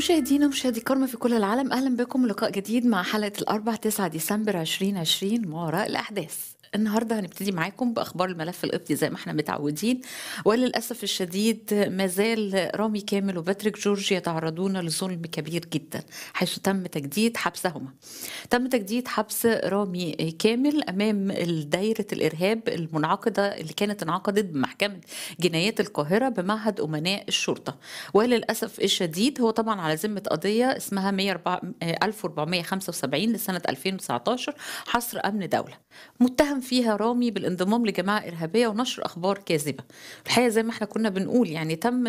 مشاهدينا ومشاهدي كرمة في كل العالم أهلا بكم لقاء جديد مع حلقة الأربع 9 ديسمبر 2020 ما وراء الأحداث النهارده هنبتدي معاكم باخبار الملف القبطي زي ما احنا متعودين وللاسف الشديد ما زال رامي كامل وباتريك جورج يتعرضون لظلم كبير جدا حيث تم تجديد حبسهما. تم تجديد حبس رامي كامل امام دايره الارهاب المنعقده اللي كانت انعقدت بمحكمه جنايات القاهره بمعهد امناء الشرطه وللاسف الشديد هو طبعا على ذمه قضيه اسمها 1475 لسنه 2019 حصر امن دوله. متهم فيها رامي بالانضمام لجماعه ارهابيه ونشر اخبار كاذبه الحقيقه زي ما احنا كنا بنقول يعني تم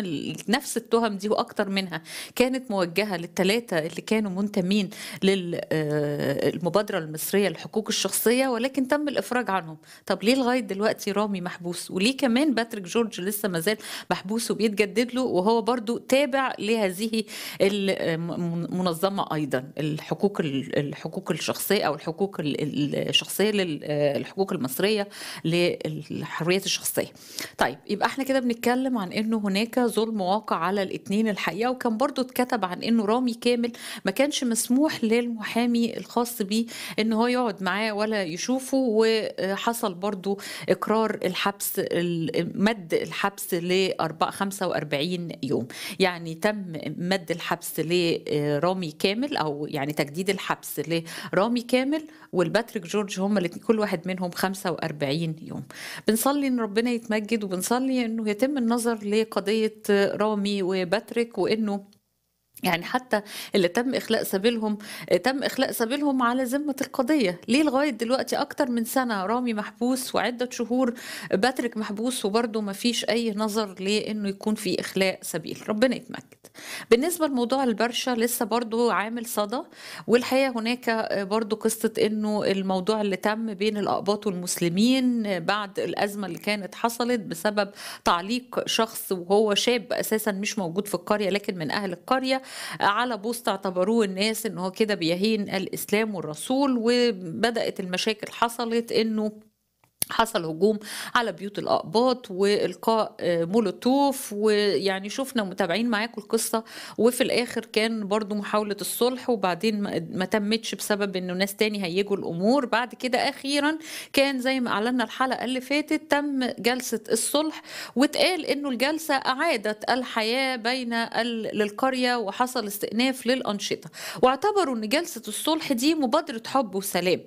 نفس التهم دي واكتر منها كانت موجهه للثلاثه اللي كانوا منتمين للمبادره آه، المصريه للحقوق الشخصيه ولكن تم الافراج عنهم طب ليه لغايه دلوقتي رامي محبوس وليه كمان باتريك جورج لسه ما زال محبوس وبيتجدد له وهو برضو تابع لهذه المنظمه ايضا الحقوق الحقوق الشخصيه او الحقوق الشخصيه للحقوق آه، الفيسبوك المصريه للحريات الشخصيه طيب يبقى احنا كده بنتكلم عن انه هناك ظلم واقع على الاثنين الحقيقه وكان برضو اتكتب عن انه رامي كامل ما كانش مسموح للمحامي الخاص بيه ان هو يقعد معاه ولا يشوفه وحصل برضو اقرار الحبس مد الحبس ل 45 يوم يعني تم مد الحبس لرامي كامل او يعني تجديد الحبس لرامي كامل والباتريك جورج هم الاثنين كل واحد منهم 45 يوم بنصلي ان ربنا يتمجد وبنصلي انه يتم النظر لقضيه رامي وباتريك وانه يعني حتى اللي تم اخلاء سبيلهم تم اخلاء سبيلهم على ذمه القضيه ليه لغايه دلوقتي اكتر من سنه رامي محبوس وعده شهور باتريك محبوس وبرده ما فيش اي نظر لانه يكون في اخلاء سبيل ربنا يتمجد بالنسبه لموضوع البرشا لسه برضه عامل صدى والحقيقه هناك برضه قصه انه الموضوع اللي تم بين الاقباط والمسلمين بعد الازمه اللي كانت حصلت بسبب تعليق شخص وهو شاب اساسا مش موجود في القريه لكن من اهل القريه على بوست اعتبروه الناس ان هو كده بيهين الاسلام والرسول وبدات المشاكل حصلت انه حصل هجوم على بيوت الاقباط والقاء آه، مولوتوف ويعني شفنا متابعين معاكم القصه وفي الاخر كان برضو محاوله الصلح وبعدين ما تمتش بسبب انه ناس تاني هيجوا الامور بعد كده اخيرا كان زي ما اعلنا الحلقه اللي فاتت تم جلسه الصلح واتقال انه الجلسه اعادت الحياه بين للقريه وحصل استئناف للانشطه واعتبروا ان جلسه الصلح دي مبادره حب وسلام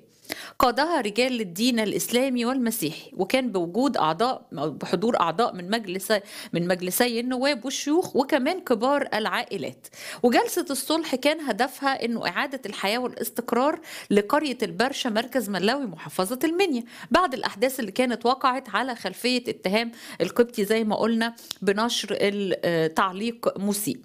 قادها رجال الدين الإسلامي والمسيحي وكان بوجود أعضاء بحضور أعضاء من مجلس من مجلسي النواب والشيوخ وكمان كبار العائلات وجلسة الصلح كان هدفها أنه إعادة الحياة والاستقرار لقرية البرشة مركز ملاوي محافظة المنيا بعد الأحداث اللي كانت وقعت على خلفية اتهام القبطي زي ما قلنا بنشر التعليق آه، مسيء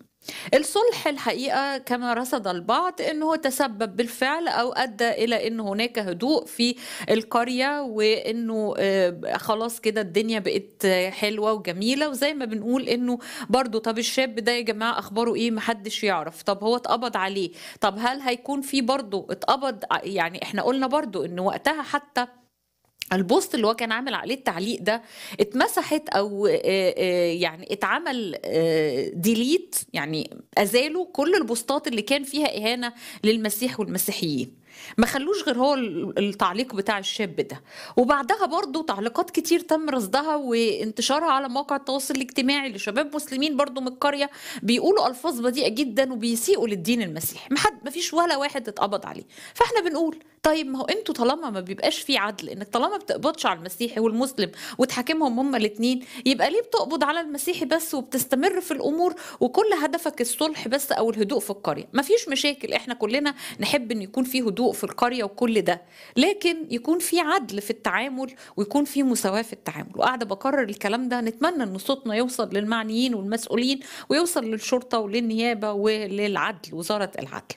الصلح الحقيقة كما رصد البعض أنه تسبب بالفعل أو أدى إلى أن هناك هدوء في القرية وأنه آه، خلاص كده الدنيا بقت آه، حلوة وجميلة وزي ما بنقول أنه برضو طب الشاب ده يا جماعة أخباره إيه محدش يعرف طب هو اتقبض عليه طب هل هيكون في برضو اتقبض يعني احنا قلنا برضو أنه وقتها حتى البوست اللي هو كان عامل عليه التعليق ده اتمسحت او آه، آه، يعني اتعمل ديليت آه، يعني ازالوا كل البوستات اللي كان فيها اهانه للمسيح والمسيحيين ما خلوش غير هو التعليق بتاع الشاب ده وبعدها برضو تعليقات كتير تم رصدها وانتشارها على مواقع التواصل الاجتماعي لشباب مسلمين برضو من القرية بيقولوا ألفاظ بديئه جدا وبيسيئوا للدين المسيحي ما فيش ولا واحد اتقبض عليه فاحنا بنقول طيب ما هو انتوا طالما ما بيبقاش في عدل انك طالما بتقبضش على المسيحي والمسلم وتحاكمهم هما الاثنين يبقى ليه بتقبض على المسيحي بس وبتستمر في الامور وكل هدفك الصلح بس او الهدوء في القريه ما فيش مشاكل احنا كلنا نحب ان يكون في هدوء في القريه وكل ده لكن يكون في عدل في التعامل ويكون في مساواه في التعامل وقاعده بكرر الكلام ده نتمنى ان صوتنا يوصل للمعنيين والمسؤولين ويوصل للشرطه وللنيابه وللعدل وزاره العدل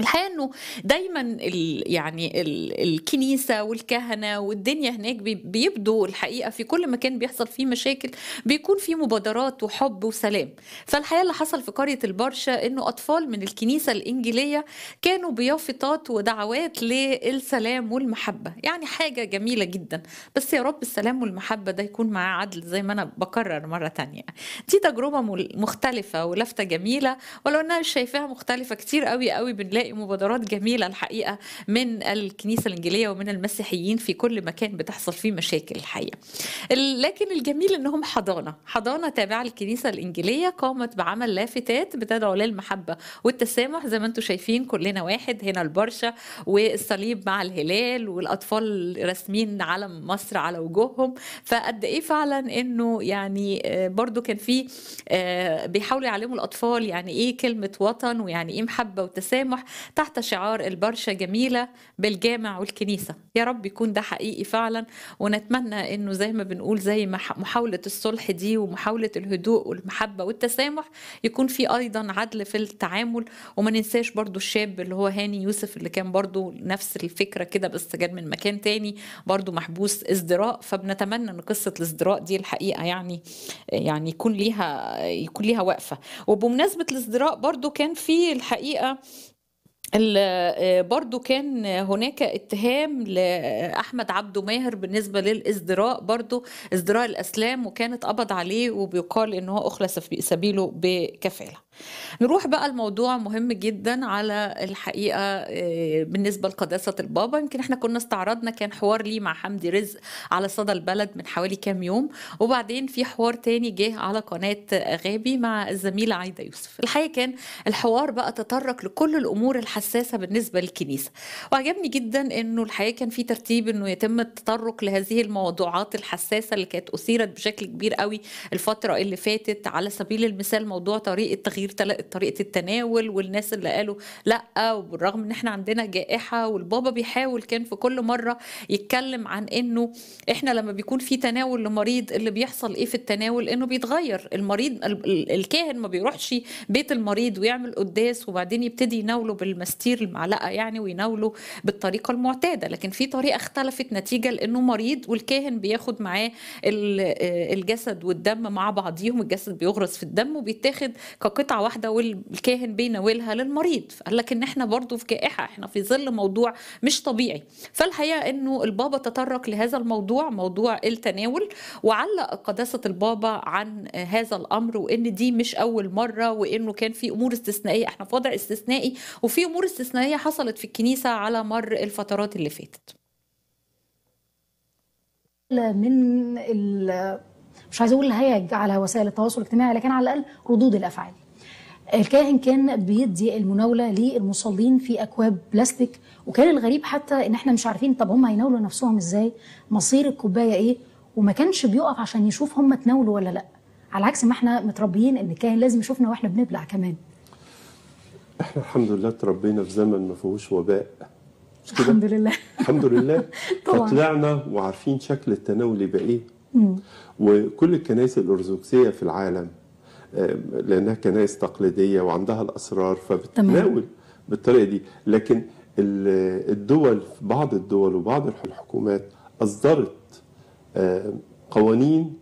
الحقيقه انه دايما الـ يعني الـ الكنيسه والكهنه والدنيا هناك بيبدو الحقيقه في كل مكان بيحصل فيه مشاكل بيكون فيه مبادرات وحب وسلام فالحقيقه اللي حصل في قريه البرشا انه اطفال من الكنيسه الانجيليه كانوا بيافطات ودعوات للسلام والمحبه يعني حاجه جميله جدا بس يا رب السلام والمحبه ده يكون معاه عدل زي ما انا بكرر مره تانية دي تجربه مختلفه ولفته جميله ولو انها شايفاها مختلفه كتير قوي قوي بنلاقي بنلاقي مبادرات جميله الحقيقه من الكنيسه الانجيليه ومن المسيحيين في كل مكان بتحصل فيه مشاكل الحقيقه لكن الجميل انهم حضانه حضانه تابعه للكنيسه الانجيليه قامت بعمل لافتات بتدعو للمحبه والتسامح زي ما انتم شايفين كلنا واحد هنا البرشا والصليب مع الهلال والاطفال راسمين علم مصر على وجوههم فقد ايه فعلا انه يعني آه، برضو كان في آه، بيحاولوا يعلموا الاطفال يعني ايه كلمه وطن ويعني ايه محبه وتسامح تحت شعار البرشا جميلة بالجامع والكنيسة يا رب يكون ده حقيقي فعلا ونتمنى انه زي ما بنقول زي محاولة الصلح دي ومحاولة الهدوء والمحبة والتسامح يكون في ايضا عدل في التعامل وما ننساش برضو الشاب اللي هو هاني يوسف اللي كان برضو نفس الفكرة كده بس جاد من مكان تاني برضو محبوس ازدراء فبنتمنى ان قصة الازدراء دي الحقيقة يعني يعني يكون ليها يكون ليها وقفة وبمناسبة الازدراء برضو كان في الحقيقة آه، برضو كان هناك اتهام لأحمد عبده ماهر بالنسبة للازدراء برضو ازدراء الأسلام وكانت قبض عليه وبيقال إنه أخلص أخلى سبيله بكفالة نروح بقى الموضوع مهم جدا على الحقيقه آه، بالنسبه لقداسه البابا يمكن احنا كنا استعرضنا كان حوار لي مع حمدي رزق على صدى البلد من حوالي كام يوم وبعدين في حوار تاني جه على قناه غابي مع الزميله عايده يوسف الحقيقه كان الحوار بقى تطرق لكل الامور الحساسه بالنسبه للكنيسه وعجبني جدا انه الحقيقه كان في ترتيب انه يتم التطرق لهذه الموضوعات الحساسه اللي كانت اثيرت بشكل كبير قوي الفتره اللي فاتت على سبيل المثال موضوع طريقه تغيير تغيير طريقه التناول والناس اللي قالوا لا وبالرغم ان احنا عندنا جائحه والبابا بيحاول كان في كل مره يتكلم عن انه احنا لما بيكون في تناول لمريض اللي بيحصل ايه في التناول انه بيتغير المريض الكاهن ما بيروحش بيت المريض ويعمل قداس وبعدين يبتدي يناوله بالمستير المعلقه يعني ويناوله بالطريقه المعتاده لكن في طريقه اختلفت نتيجه لانه مريض والكاهن بياخد معاه آه، الجسد والدم مع بعضيهم الجسد بيغرز في الدم وبيتاخد كقطعه قطعه واحده والكاهن بيناولها للمريض قال لك ان احنا برضو في جائحه احنا في ظل موضوع مش طبيعي فالحقيقه انه البابا تطرق لهذا الموضوع موضوع التناول وعلق قداسه البابا عن هذا الامر وان دي مش اول مره وانه كان في امور استثنائيه احنا في وضع استثنائي وفي امور استثنائيه حصلت في الكنيسه على مر الفترات اللي فاتت من ال مش عايز اقول الهيج على وسائل التواصل الاجتماعي لكن على الاقل ردود الافعال الكائن كان بيدي المناولة للمصلين في أكواب بلاستيك وكان الغريب حتى إن إحنا مش عارفين طب هم هيناولوا نفسهم إزاي مصير الكوباية إيه وما كانش بيقف عشان يشوف هم تناولوا ولا لأ على عكس ما إحنا متربيين إن الكائن لازم يشوفنا وإحنا بنبلع كمان إحنا الحمد لله تربينا في زمن ما فيهوش وباء مش كده؟ الحمد لله الحمد لله طبعا فطلعنا وعارفين شكل التناول يبقى إيه وكل الكنائس الأرثوذكسية في العالم آه، لانها كنائس تقليديه وعندها الاسرار فبتناول بالطريقه دي لكن الدول بعض الدول وبعض الحكومات اصدرت آه، قوانين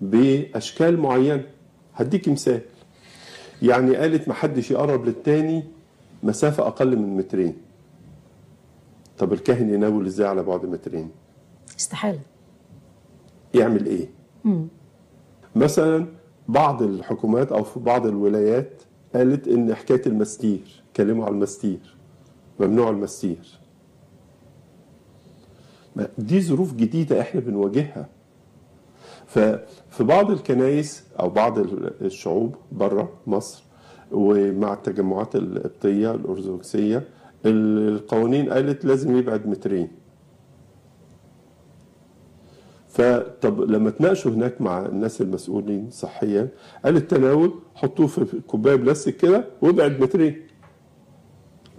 باشكال معينه هديك مثال يعني قالت ما حدش يقرب للتاني مسافه اقل من مترين طب الكاهن يناول ازاي على بعد مترين استحاله يعمل ايه مم. مثلا بعض الحكومات او في بعض الولايات قالت ان حكايه المستير كلموا على المستير ممنوع المستير دي ظروف جديده احنا بنواجهها ففي بعض الكنائس او بعض الشعوب بره مصر ومع التجمعات القبطيه الارثوذكسيه القوانين قالت لازم يبعد مترين فطب لما تناقشوا هناك مع الناس المسؤولين صحيا قال التناول حطوه في كوبايه بلاستيك كده وابعد مترين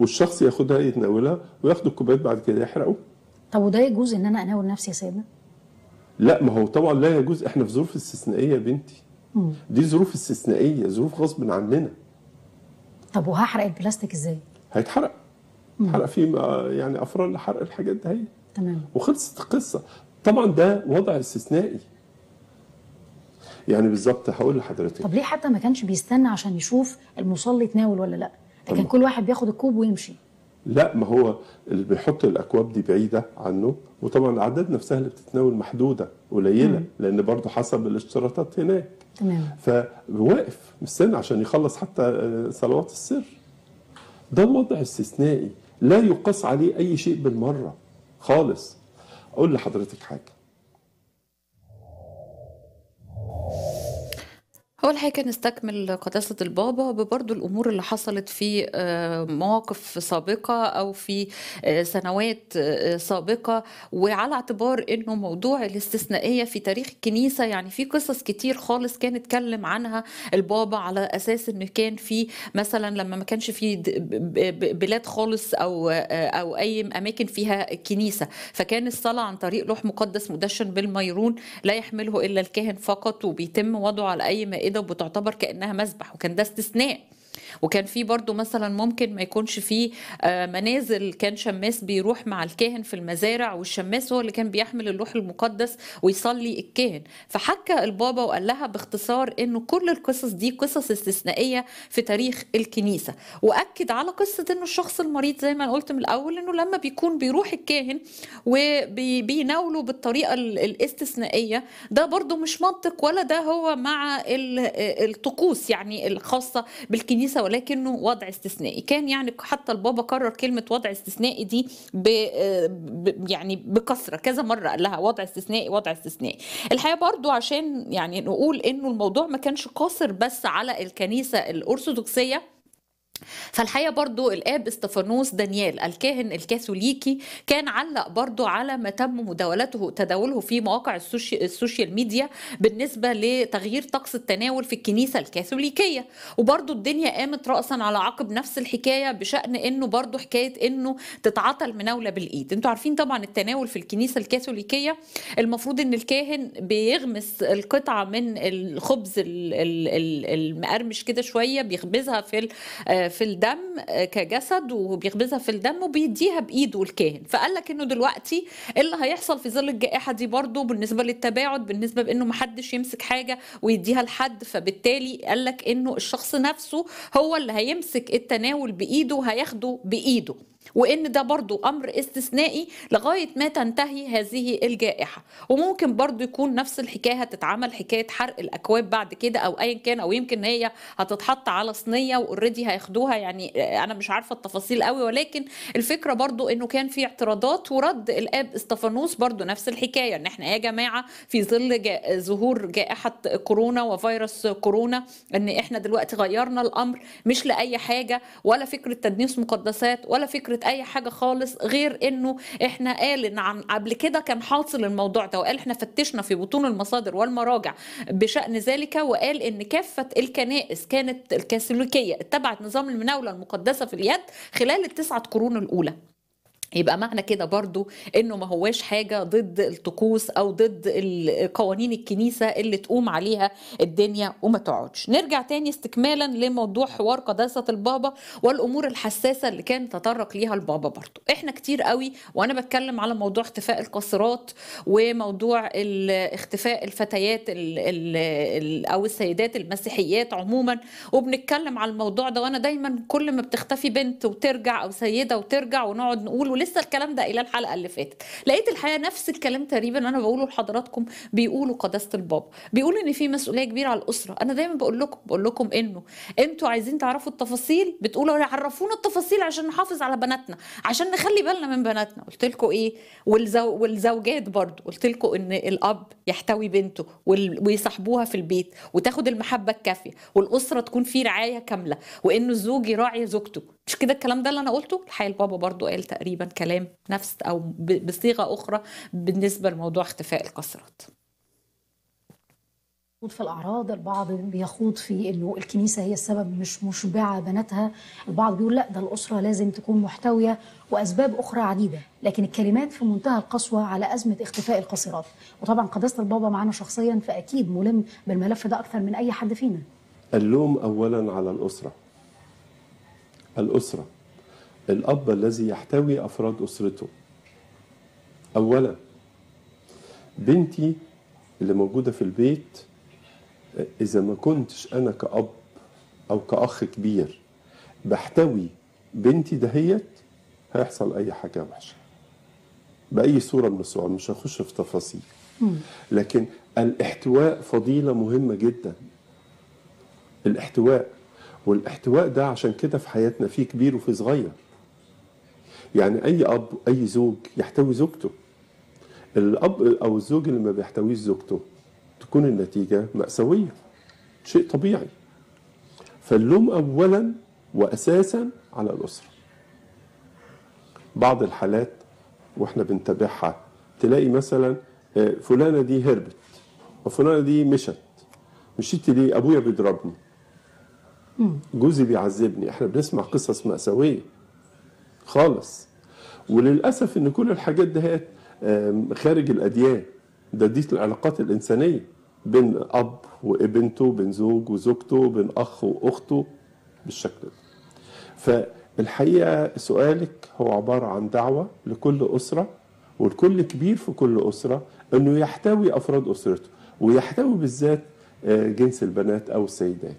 والشخص ياخدها يتناولها وياخد الكوبايات بعد كده يحرقه طب وده يجوز ان انا اناول نفسي يا سيدنا لا ما هو طبعا لا يجوز احنا في ظروف استثنائيه يا بنتي مم. دي ظروف استثنائيه ظروف غصب عننا طب وهحرق البلاستيك ازاي هيتحرق آه، يعني حرق فيه يعني افران لحرق الحاجات ده هي تمام وخلصت القصه طبعا ده وضع استثنائي يعني بالظبط هقول لحضرتك طب ليه حتى ما كانش بيستنى عشان يشوف المصلي اتناول ولا لا ده كان كل واحد بياخد الكوب ويمشي لا ما هو اللي بيحط الاكواب دي بعيده عنه وطبعا الاعداد نفسها اللي بتتناول محدوده قليله لان برضه حسب الاشتراطات هناك تمام فواقف مستنى عشان يخلص حتى آه، صلوات السر ده وضع استثنائي لا يقاس عليه اي شيء بالمره خالص اقول لحضرتك حاجه أول حاجة نستكمل قداسة البابا ببرضو الأمور اللي حصلت في آه، مواقف سابقة أو في آه، سنوات آه، سابقة وعلى اعتبار أنه موضوع الاستثنائية في تاريخ الكنيسة يعني في قصص كتير خالص كان اتكلم عنها البابا على أساس أنه كان في مثلا لما ما كانش في بلاد خالص أو أو أي أماكن فيها كنيسة فكان الصلاة عن طريق لوح مقدس مدشن بالميرون لا يحمله إلا الكاهن فقط وبيتم وضعه على أي مائدة كده وبتعتبر كانها مسبح وكان ده استثناء وكان في برضو مثلا ممكن ما يكونش في آه، منازل كان شماس بيروح مع الكاهن في المزارع والشماس هو اللي كان بيحمل اللوح المقدس ويصلي الكاهن فحكى البابا وقال لها باختصار انه كل القصص دي قصص استثنائيه في تاريخ الكنيسه واكد على قصه انه الشخص المريض زي ما أنا قلت من الاول انه لما بيكون بيروح الكاهن وبيناوله بالطريقه الاستثنائيه ده برضو مش منطق ولا ده هو مع الطقوس يعني الخاصه بالكنيسه ولكنه وضع استثنائي كان يعني حتى البابا كرر كلمة وضع استثنائي دي ب يعني بكثرة كذا مرة قال لها وضع استثنائي وضع استثنائي الحقيقة برضو عشان يعني نقول انه الموضوع ما كانش قاصر بس على الكنيسة الأرثوذكسية فالحقيقه برضو الاب استفانوس دانيال الكاهن الكاثوليكي كان علق برضو على ما تم مداولته تداوله في مواقع السوشيال ميديا بالنسبه لتغيير طقس التناول في الكنيسه الكاثوليكيه وبرضو الدنيا قامت راسا على عقب نفس الحكايه بشان انه برضو حكايه انه تتعطى المناوله بالايد انتوا عارفين طبعا التناول في الكنيسه الكاثوليكيه المفروض ان الكاهن بيغمس القطعه من الخبز المقرمش كده شويه بيخبزها في في الدم آه، كجسد وبيخبزها في الدم وبيديها بايده الكاهن فقال لك انه دلوقتي إيه اللي هيحصل في ظل الجائحه دي برضه بالنسبه للتباعد بالنسبه بانه محدش يمسك حاجه ويديها لحد فبالتالي قال لك انه الشخص نفسه هو اللي هيمسك التناول بايده هياخده بايده وان ده برضو امر استثنائي لغايه ما تنتهي هذه الجائحه وممكن برضو يكون نفس الحكايه هتتعمل حكايه حرق الاكواب بعد كده او ايا كان او يمكن هي هتتحط على صينيه واوريدي هياخدوها يعني انا مش عارفه التفاصيل قوي ولكن الفكره برضو انه كان في اعتراضات ورد الاب استفانوس برضو نفس الحكايه ان احنا يا جماعه في ظل جا ظهور جائحه كورونا وفيروس كورونا ان احنا دلوقتي غيرنا الامر مش لاي حاجه ولا فكره تدنيس مقدسات ولا فكره فكره اي حاجه خالص غير انه احنا قال ان عن قبل كده كان حاصل الموضوع ده وقال احنا فتشنا في بطون المصادر والمراجع بشان ذلك وقال ان كافه الكنائس كانت الكاثوليكيه اتبعت نظام المناوله المقدسه في اليد خلال التسعه قرون الاولى يبقى معنى كده برضو انه ما هواش حاجة ضد الطقوس او ضد قوانين الكنيسة اللي تقوم عليها الدنيا وما تقعدش نرجع تاني استكمالا لموضوع حوار قداسة البابا والامور الحساسة اللي كان تطرق ليها البابا برضو احنا كتير قوي وانا بتكلم على موضوع اختفاء القاصرات وموضوع اختفاء الفتيات الـ الـ الـ او السيدات المسيحيات عموما وبنتكلم على الموضوع ده وانا دايما كل ما بتختفي بنت وترجع او سيدة وترجع ونقعد نقول ولسه الكلام ده الى الحلقه اللي فاتت لقيت الحقيقه نفس الكلام تقريبا انا بقوله لحضراتكم بيقولوا قداسه البابا بيقولوا ان في مسؤوليه كبيره على الاسره انا دايما بقول لكم بقول لكم انه انتوا عايزين تعرفوا التفاصيل بتقولوا عرفونا التفاصيل عشان نحافظ على بناتنا عشان نخلي بالنا من بناتنا قلت لكم ايه والزو... والزوجات برضو قلت لكم ان الاب يحتوي بنته وال... ويصاحبوها في البيت وتاخد المحبه الكافيه والاسره تكون في رعايه كامله وانه الزوج يراعي زوجته مش كده الكلام ده اللي انا قلته الحقيقه البابا برضو قال تقريبا كلام نفس او بصيغه اخرى بالنسبه لموضوع اختفاء القاصرات في الاعراض البعض بيخوض في انه الكنيسه هي السبب مش مشبعه بناتها البعض بيقول لا ده الاسره لازم تكون محتويه واسباب اخرى عديده لكن الكلمات في منتهى القسوه على ازمه اختفاء القاصرات وطبعا قداسه البابا معانا شخصيا فاكيد ملم بالملف ده اكثر من اي حد فينا اللوم اولا على الاسره الأسرة الأب الذي يحتوي أفراد أسرته أولا بنتي اللي موجودة في البيت إذا ما كنتش أنا كأب أو كأخ كبير بحتوي بنتي دهيت هيحصل أي حاجة وحشة بأي صورة من الصور مش هخش في تفاصيل لكن الاحتواء فضيلة مهمة جدا الاحتواء والاحتواء ده عشان كده في حياتنا في كبير وفي صغير يعني اي اب اي زوج يحتوي زوجته الاب او الزوج اللي ما بيحتويش زوجته تكون النتيجه ماساويه شيء طبيعي فاللوم اولا واساسا على الاسره بعض الحالات واحنا بنتابعها تلاقي مثلا آه، فلانه دي هربت وفلانه دي مشت مشيت ليه ابويا بيضربني جوزي بيعذبني احنا بنسمع قصص مأساوية خالص وللأسف ان كل الحاجات دهات خارج الأديان ده دي العلاقات الإنسانية بين أب وابنته بين زوج وزوجته بين أخ وأخته بالشكل ده فالحقيقة سؤالك هو عبارة عن دعوة لكل أسرة والكل كبير في كل أسرة أنه يحتوي أفراد أسرته ويحتوي بالذات آه، جنس البنات أو السيدات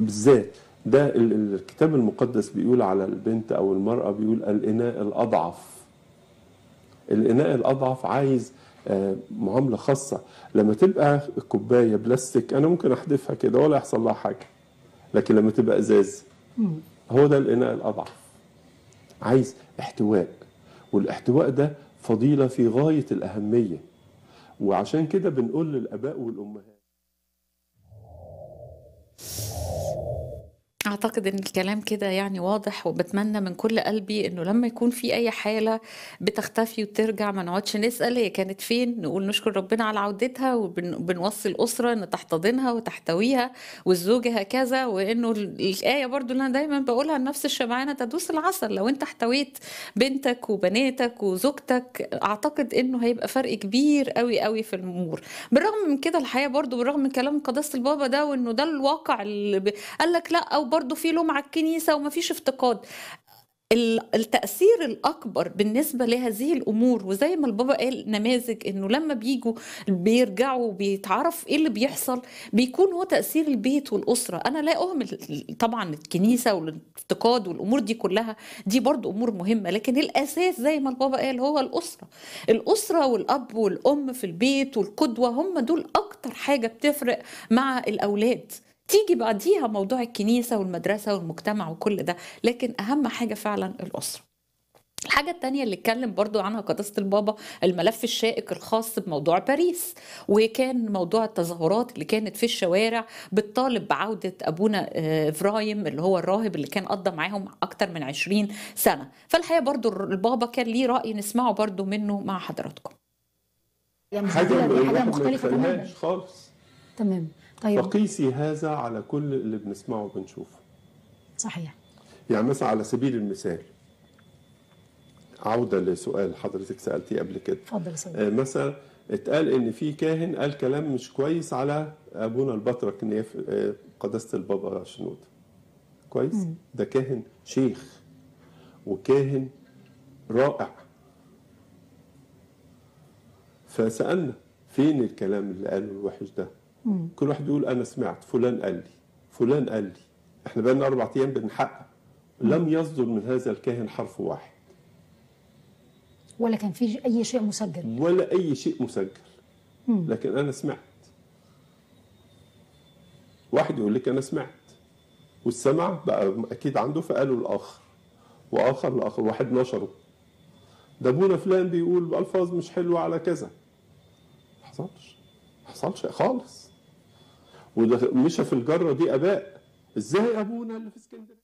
بالذات ده الكتاب المقدس بيقول على البنت او المراه بيقول الاناء الاضعف الاناء الاضعف عايز آه، معامله خاصه لما تبقى كوبايه بلاستيك انا ممكن احذفها كده ولا يحصل لها حاجه لكن لما تبقى ازاز هو ده الاناء الاضعف عايز احتواء والاحتواء ده فضيله في غايه الاهميه وعشان كده بنقول للاباء والامهات أعتقد إن الكلام كده يعني واضح وبتمنى من كل قلبي إنه لما يكون في أي حالة بتختفي وترجع ما نقعدش نسأل هي كانت فين نقول نشكر ربنا على عودتها وبنوصي الأسرة إن تحتضنها وتحتويها والزوج هكذا وإنه الآية برضو اللي أنا دايما بقولها لنفس الشمعانة تدوس العسل لو أنت احتويت بنتك وبناتك وزوجتك أعتقد إنه هيبقى فرق كبير قوي قوي في الأمور بالرغم من كده الحياة برضو بالرغم من كلام قداسة البابا ده وإنه ده الواقع اللي قال لك لا أو برضو في لوم على الكنيسه ومفيش افتقاد التأثير الأكبر بالنسبة لهذه الأمور وزي ما البابا قال نماذج إنه لما بيجوا بيرجعوا وبيتعرف إيه اللي بيحصل بيكون هو تأثير البيت والأسرة أنا لا أهمل طبعا الكنيسة والافتقاد والأمور دي كلها دي برضو أمور مهمة لكن الأساس زي ما البابا قال هو الأسرة الأسرة والأب والأم في البيت والقدوة هم دول أكتر حاجة بتفرق مع الأولاد تيجي بعديها موضوع الكنيسة والمدرسة والمجتمع وكل ده لكن أهم حاجة فعلا الأسرة الحاجة التانية اللي اتكلم برضو عنها قداسة البابا الملف الشائك الخاص بموضوع باريس وكان موضوع التظاهرات اللي كانت في الشوارع بتطالب بعودة أبونا إفرايم آه، اللي هو الراهب اللي كان قضى معاهم أكتر من 20 سنة فالحقيقة برضو البابا كان ليه رأي نسمعه برضو منه مع حضراتكم حاجة, حاجة مختلفة تماما خالص تمام أيوة. طيب. وقيسي هذا على كل اللي بنسمعه وبنشوفه صحيح يعني مثلا على سبيل المثال عوده لسؤال حضرتك سالتيه قبل كده اتفضل آه، مثلا اتقال ان في كاهن قال كلام مش كويس على ابونا البطرك ان آه، قداسه البابا شنود كويس مم. ده كاهن شيخ وكاهن رائع فسالنا فين الكلام اللي قاله الوحش ده مم. كل واحد يقول انا سمعت فلان قال لي فلان قال لي احنا بقى لنا اربع ايام بنحقق لم يصدر من هذا الكاهن حرف واحد ولا كان في اي شيء مسجل ولا اي شيء مسجل مم. لكن انا سمعت واحد يقول لك انا سمعت والسمع بقى اكيد عنده فقاله الاخر واخر لاخر واحد نشره ده ابونا فلان بيقول الفاظ مش حلوه على كذا ما حصلش ما حصلش خالص ومشى في الجره دي اباء ازاي ابونا اللي في اسكندريه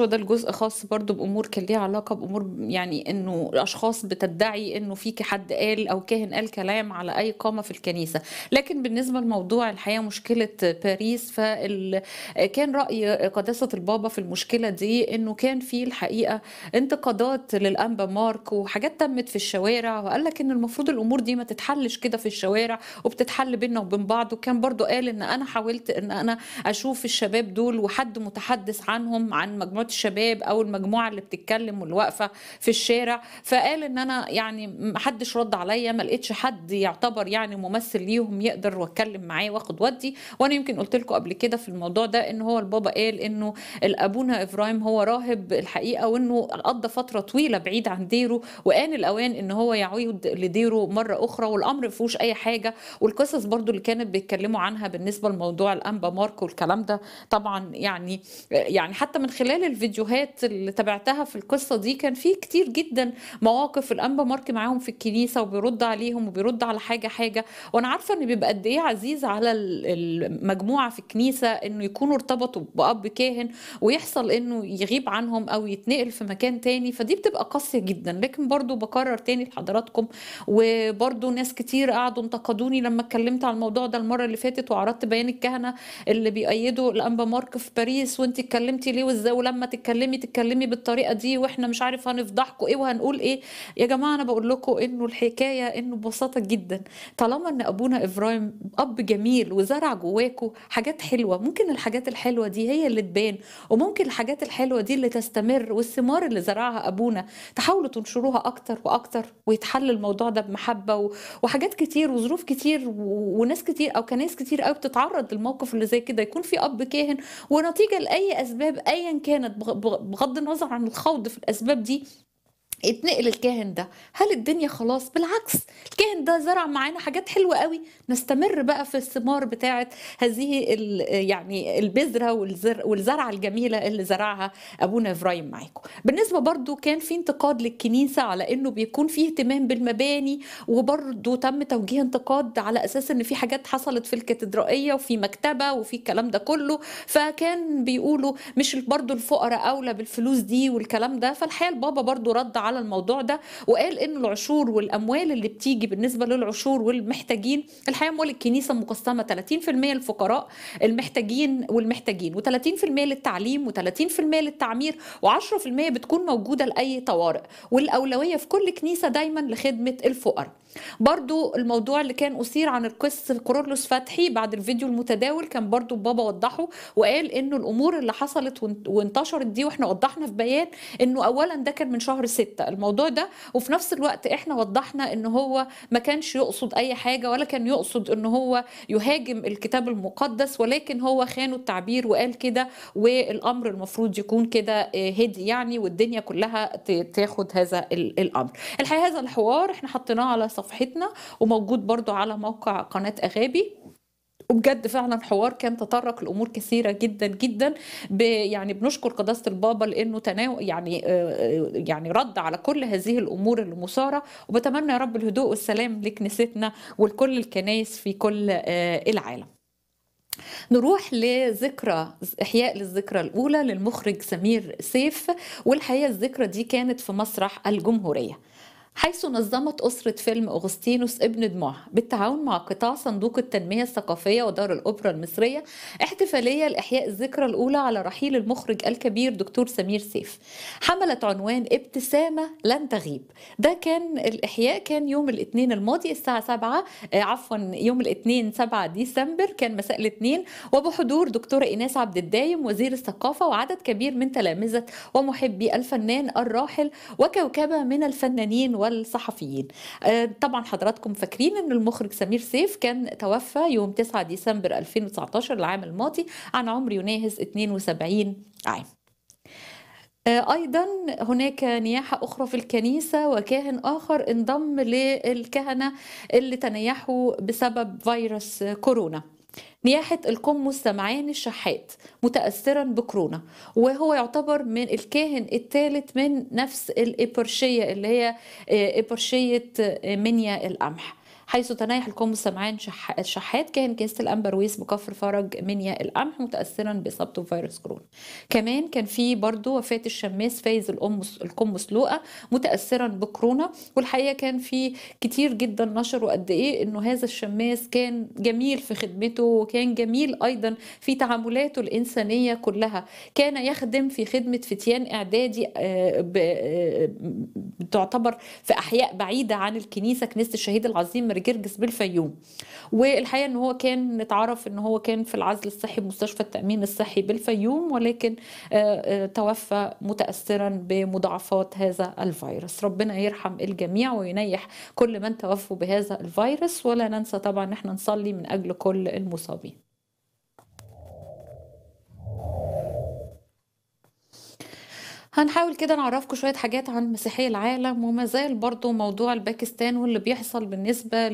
هو ده الجزء خاص برضو بامور كان ليها علاقه بامور يعني انه الاشخاص بتدعي انه في حد قال او كاهن قال كلام على اي قامه في الكنيسه لكن بالنسبه لموضوع الحقيقه مشكله باريس فكان راي قداسه البابا في المشكله دي انه كان في الحقيقه انتقادات للانبا مارك وحاجات تمت في الشوارع وقال لك ان المفروض الامور دي ما تتحلش كده في الشوارع وبتتحل بينا وبين بعض وكان برضو قال ان انا حاولت ان انا اشوف الشباب دول وحد متحدث عنهم عن مجموعه الشباب او المجموعه اللي بتتكلم واللي واقفه في الشارع فقال ان انا يعني ما حدش رد عليا ما لقيتش حد يعتبر يعني ممثل ليهم يقدر واتكلم معاه واخد ودي وانا يمكن قلت لكم قبل كده في الموضوع ده ان هو البابا قال انه الابونا ابراهيم هو راهب الحقيقه وانه قضى فتره طويله بعيد عن ديره وان الاوان ان هو يعود لديره مره اخرى والامر ما فيهوش اي حاجه والقصص برضو اللي كانت بيتكلموا عنها بالنسبه لموضوع الانبا ماركو والكلام ده طبعا يعني يعني حتى من خلال الفيديوهات اللي تابعتها في القصه دي كان في كتير جدا مواقف الانبا مارك معاهم في الكنيسه وبيرد عليهم وبيرد على حاجه حاجه وانا عارفه ان بيبقى قد ايه عزيز على المجموعه في الكنيسه انه يكونوا ارتبطوا باب كاهن ويحصل انه يغيب عنهم او يتنقل في مكان تاني فدي بتبقى قاسيه جدا لكن برضو بكرر تاني لحضراتكم وبرضو ناس كتير قعدوا انتقدوني لما اتكلمت على الموضوع ده المره اللي فاتت وعرضت بيان الكهنه اللي بيأيدوا الانبا مارك في باريس وانت اتكلمتي ليه وازاي ولما تتكلمي تتكلمي بالطريقه دي واحنا مش عارف هنفضحكم ايه وهنقول ايه يا جماعه انا بقول لكم انه الحكايه انه ببساطه جدا طالما ان ابونا ابراهيم اب جميل وزرع جواكوا حاجات حلوه ممكن الحاجات الحلوه دي هي اللي تبان وممكن الحاجات الحلوه دي اللي تستمر والثمار اللي زرعها ابونا تحاولوا تنشروها اكتر واكتر ويتحل الموضوع ده بمحبه وحاجات كتير وظروف كتير وناس كتير او كناس كتير قوي بتتعرض للموقف اللي زي كده يكون في اب كاهن ونتيجه لاي اسباب ايا كانت بغض النظر عن الخوض في الاسباب دي اتنقل الكاهن ده هل الدنيا خلاص بالعكس الكاهن ده زرع معانا حاجات حلوه قوي نستمر بقى في الثمار بتاعه هذه يعني البذره والزر والزرعه الجميله اللي زرعها ابونا ابراهيم معاكم بالنسبه برضو كان في انتقاد للكنيسه على انه بيكون في اهتمام بالمباني وبرضو تم توجيه انتقاد على اساس ان في حاجات حصلت في الكاتدرائيه وفي مكتبه وفي الكلام ده كله فكان بيقولوا مش برضو الفقراء اولى بالفلوس دي والكلام ده فالحقيقه البابا برضو رد على الموضوع ده وقال ان العشور والاموال اللي بتيجي بالنسبه للعشور والمحتاجين الحقيقه اموال الكنيسه مقسمه 30% للفقراء المحتاجين والمحتاجين و30% للتعليم و30% للتعمير و10% بتكون موجوده لاي طوارئ والاولويه في كل كنيسه دايما لخدمه الفقراء برضو الموضوع اللي كان أثير عن القس كورولوس فتحي بعد الفيديو المتداول كان برضو بابا وضحه وقال انه الامور اللي حصلت وانتشرت دي واحنا وضحنا في بيان انه اولا ده كان من شهر ستة الموضوع ده وفي نفس الوقت احنا وضحنا ان هو ما كانش يقصد اي حاجة ولا كان يقصد ان هو يهاجم الكتاب المقدس ولكن هو خانه التعبير وقال كده والامر المفروض يكون كده آه، هدي يعني والدنيا كلها تاخد هذا الامر الحقيقه هذا الحوار احنا حطيناه على صفحتنا وموجود برضو على موقع قناة أغابي وبجد فعلا حوار كان تطرق لامور كثيره جدا جدا يعني بنشكر قداسه البابا لانه تناو يعني آه، آه، يعني رد على كل هذه الامور المثاره وبتمنى يا رب الهدوء والسلام لكنيستنا ولكل الكنائس في كل آه، العالم. نروح لذكرى احياء للذكرى الاولى للمخرج سمير سيف والحقيقه الذكرى دي كانت في مسرح الجمهوريه. حيث نظمت أسرة فيلم أغسطينوس ابن دموع بالتعاون مع قطاع صندوق التنمية الثقافية ودار الأوبرا المصرية احتفالية لإحياء الذكرى الأولى على رحيل المخرج الكبير دكتور سمير سيف حملت عنوان ابتسامة لن تغيب ده كان الإحياء كان يوم الاثنين الماضي الساعة 7 آه، عفوا يوم الاثنين 7 ديسمبر كان مساء الاثنين وبحضور دكتورة إيناس عبد الدايم وزير الثقافة وعدد كبير من تلامذة ومحبي الفنان الراحل وكوكبة من الفنانين و والصحفيين آه، طبعا حضراتكم فاكرين ان المخرج سمير سيف كان توفى يوم 9 ديسمبر 2019 العام الماضي عن عمر يناهز 72 عام آه، ايضا هناك نياحه اخرى في الكنيسه وكاهن اخر انضم للكهنه اللي تنيحوا بسبب فيروس كورونا نياحة القم مستمعين الشحات متأثرا بكورونا وهو يعتبر من الكاهن الثالث من نفس الإبرشية اللي هي آه، إبرشية آه، منيا القمح حيث تنايح القمص السمعان شحات كان كاسة الأمبر ويس بكفر فرج منيا القمح متأثرا بإصابته بفيروس كورونا كمان كان في برضه وفاة الشماس فايز الأم القم مسلوقة متأثرا بكورونا والحقيقة كان في كتير جدا نشر وقد إيه إنه هذا الشماس كان جميل في خدمته وكان جميل أيضا في تعاملاته الإنسانية كلها كان يخدم في خدمة فتيان إعدادي آه، آه، تعتبر في أحياء بعيدة عن الكنيسة كنيسة الشهيد العظيم بجرجس بالفيوم والحقيقه ان هو كان اتعرف ان هو كان في العزل الصحي بمستشفى التامين الصحي بالفيوم ولكن آه، آه، توفى متاثرا بمضاعفات هذا الفيروس ربنا يرحم الجميع وينيح كل من توفوا بهذا الفيروس ولا ننسى طبعا ان احنا نصلي من اجل كل المصابين هنحاول كده نعرفكم شوية حاجات عن مسيحية العالم ومازال برضو موضوع الباكستان واللي بيحصل بالنسبة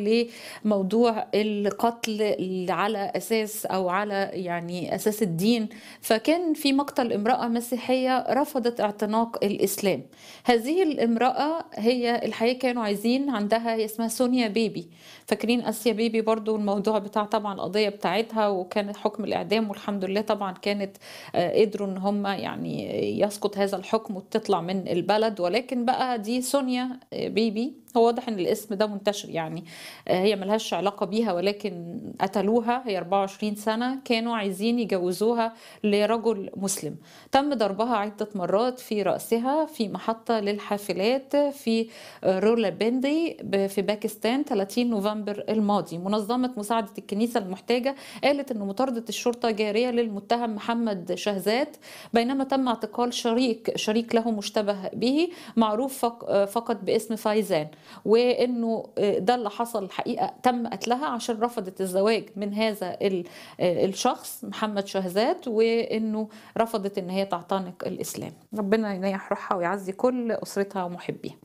لموضوع القتل على أساس أو على يعني أساس الدين فكان في مقتل امرأة مسيحية رفضت اعتناق الإسلام هذه الامرأة هي الحقيقة كانوا عايزين عندها اسمها سونيا بيبي فاكرين آسيا بيبي برضو الموضوع بتاع طبعا القضية بتاعتها وكان حكم الإعدام والحمد لله طبعا كانت آه، قدروا إن هم يعني يسقط هذا الحكم حكمه تطلع من البلد ولكن بقى دي سونيا آه، بيبي هو واضح ان الاسم ده منتشر يعني آه، هي ملهاش علاقه بيها ولكن قتلوها هي 24 سنه كانوا عايزين يجوزوها لرجل مسلم تم ضربها عده مرات في راسها في محطه للحافلات في رولا بندي في باكستان 30 نوفمبر الماضي منظمه مساعده الكنيسه المحتاجه قالت ان مطارده الشرطه جاريه للمتهم محمد شهزاد بينما تم اعتقال شريك شريك له مشتبه به معروف فقط باسم فايزان وانه آه، ده اللي حصل الحقيقه تم قتلها عشان رفضت الزواج من هذا آه، الشخص محمد شهزاد وانه رفضت ان هي تعتنق الاسلام ربنا ينيح روحها ويعزي كل اسرتها ومحبيها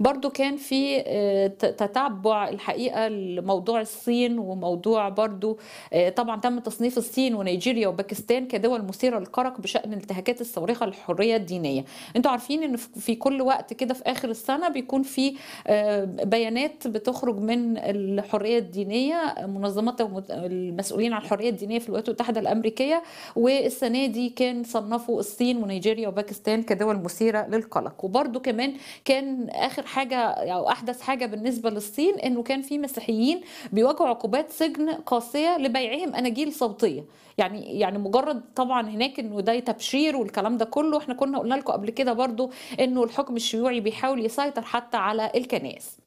برضو كان في آه، تتبع الحقيقة لموضوع الصين وموضوع برضو آه، طبعا تم تصنيف الصين ونيجيريا وباكستان كدول مثيرة للقلق بشأن الانتهاكات الصارخة للحرية الدينية انتوا عارفين ان في كل وقت كده في آخر السنة بيكون في آه، بيانات بتخرج من الحرية الدينية منظمات المسؤولين عن الحرية الدينية في الولايات المتحدة الأمريكية والسنة دي كان صنفوا الصين ونيجيريا وباكستان كدول مثيرة للقلق وبرضو كمان كان اخر حاجه او احدث حاجه بالنسبه للصين انه كان في مسيحيين بيواجهوا عقوبات سجن قاسيه لبيعهم اناجيل صوتيه يعني يعني مجرد طبعا هناك انه ده تبشير والكلام ده كله احنا كنا قلنا لكم قبل كده برضو انه الحكم الشيوعي بيحاول يسيطر حتى على الكنائس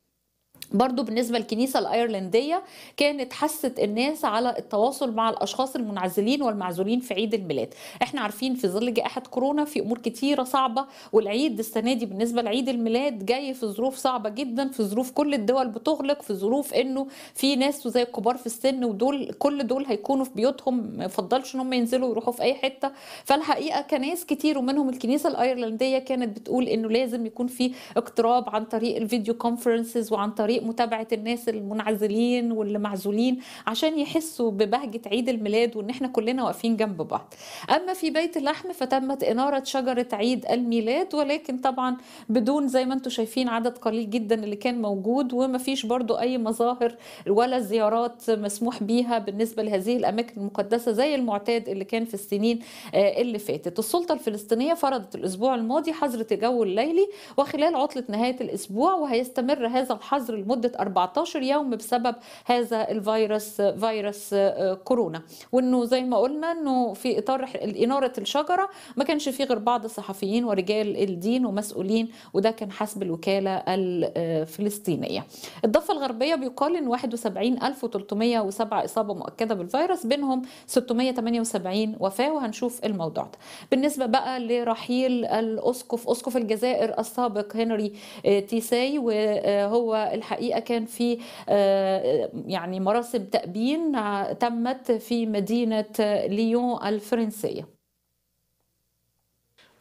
برضو بالنسبة للكنيسة الأيرلندية كانت حثت الناس على التواصل مع الأشخاص المنعزلين والمعزولين في عيد الميلاد احنا عارفين في ظل جائحة كورونا في أمور كتيرة صعبة والعيد السنة دي بالنسبة لعيد الميلاد جاي في ظروف صعبة جدا في ظروف كل الدول بتغلق في ظروف انه في ناس زي الكبار في السن ودول كل دول هيكونوا في بيوتهم ما يفضلش ان هم ينزلوا ويروحوا في اي حته فالحقيقه كناس كتير ومنهم الكنيسه الايرلنديه كانت بتقول انه لازم يكون في اقتراب عن طريق الفيديو كونفرنسز وعن طريق طريق متابعه الناس المنعزلين واللي معزولين عشان يحسوا ببهجه عيد الميلاد وان احنا كلنا واقفين جنب بعض اما في بيت اللحم فتمت اناره شجره عيد الميلاد ولكن طبعا بدون زي ما انتم شايفين عدد قليل جدا اللي كان موجود ومفيش برضو اي مظاهر ولا زيارات مسموح بيها بالنسبه لهذه الاماكن المقدسه زي المعتاد اللي كان في السنين آه، اللي فاتت السلطه الفلسطينيه فرضت الاسبوع الماضي حظر تجول ليلي وخلال عطله نهايه الاسبوع وهيستمر هذا الحظر لمدة 14 يوم بسبب هذا الفيروس فيروس آه، كورونا وانه زي ما قلنا انه في اطار اناره الشجره ما كانش فيه غير بعض الصحفيين ورجال الدين ومسؤولين وده كان حسب الوكاله الفلسطينيه الضفه الغربيه بيقال ان 71307 اصابه مؤكده بالفيروس بينهم 678 وفاه وهنشوف الموضوع ده بالنسبه بقى لرحيل الاسقف اسقف الجزائر السابق هنري آه، تيساي وهو الحقيقه الحقيقه كان في آه، يعني مراسم تأبين تمت في مدينه ليون الفرنسيه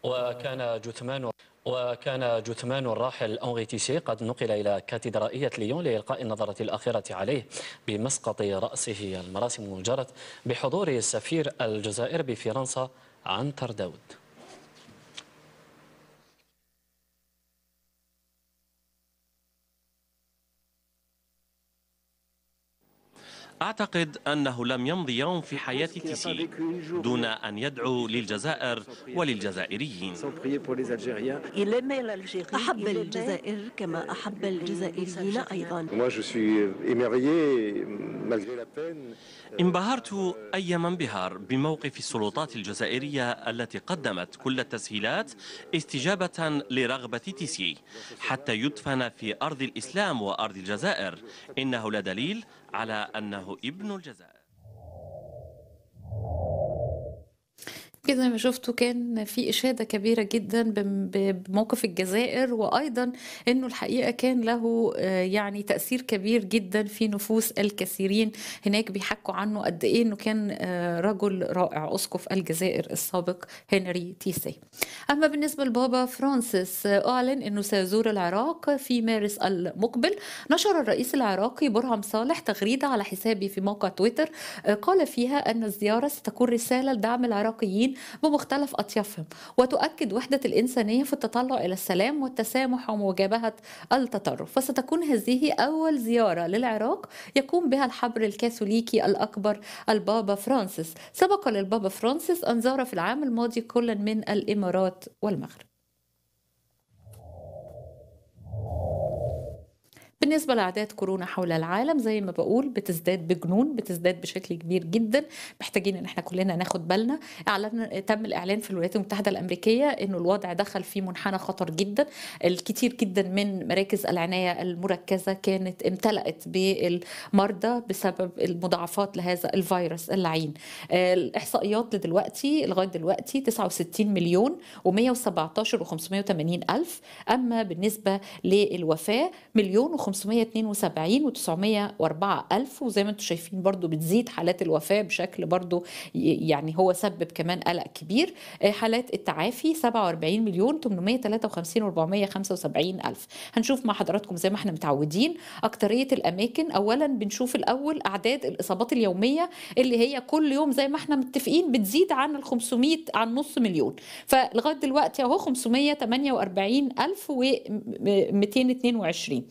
وكان جثمان وكان جثمان الراحل أونغي تيشي قد نقل إلى كاتدرائية ليون لإلقاء النظرة الأخيرة عليه بمسقط رأسه المراسم جرت بحضور سفير الجزائر بفرنسا عنتر داود أعتقد أنه لم يمضي يوم في حياة تيسي دون أن يدعو للجزائر وللجزائريين أحب الجزائر كما أحب الجزائريين أيضا انبهرت أيما انبهار بموقف السلطات الجزائرية التي قدمت كل التسهيلات استجابة لرغبة تيسي حتى يدفن في أرض الإسلام وأرض الجزائر إنه لا دليل على أنه ابن الجزائر زي ما شفتوا كان في إشادة كبيرة جدا بموقف الجزائر وأيضا أنه الحقيقة كان له آه، يعني تأثير كبير جدا في نفوس الكثيرين هناك بيحكوا عنه قد إيه أنه كان آه، رجل رائع أسقف الجزائر السابق هنري تيسي أما بالنسبة لبابا فرانسيس آه، أعلن أنه سيزور العراق في مارس المقبل نشر الرئيس العراقي برهم صالح تغريدة على حسابه في موقع تويتر قال فيها أن الزيارة ستكون رسالة لدعم العراقيين بمختلف أطيافهم وتؤكد وحدة الإنسانية في التطلع إلى السلام والتسامح ومجابهة التطرف وستكون هذه أول زيارة للعراق يقوم بها الحبر الكاثوليكي الأكبر البابا فرانسيس سبق للبابا فرانسيس أن زار في العام الماضي كل من الإمارات والمغرب بالنسبة لأعداد كورونا حول العالم زي ما بقول بتزداد بجنون بتزداد بشكل كبير جدا محتاجين ان احنا كلنا ناخد بالنا اعلن تم الاعلان في الولايات المتحدة الأمريكية انه الوضع دخل في منحنى خطر جدا الكثير جدا من مراكز العناية المركزة كانت امتلأت بالمرضى بسبب المضاعفات لهذا الفيروس اللعين الإحصائيات لدلوقتي لغاية دلوقتي 69 مليون و117 و580 ألف أما بالنسبة للوفاة مليون و 572 و904 ألف وزي ما انتم شايفين برضو بتزيد حالات الوفاة بشكل برضو يعني هو سبب كمان قلق كبير آه، حالات التعافي 47 مليون 853 475 ألف هنشوف مع حضراتكم زي ما احنا متعودين أكترية الأماكن أولا بنشوف الأول أعداد الإصابات اليومية اللي هي كل يوم زي ما احنا متفقين بتزيد عن ال 500 عن نص مليون فلغاية دلوقتي أهو 548 ألف و 222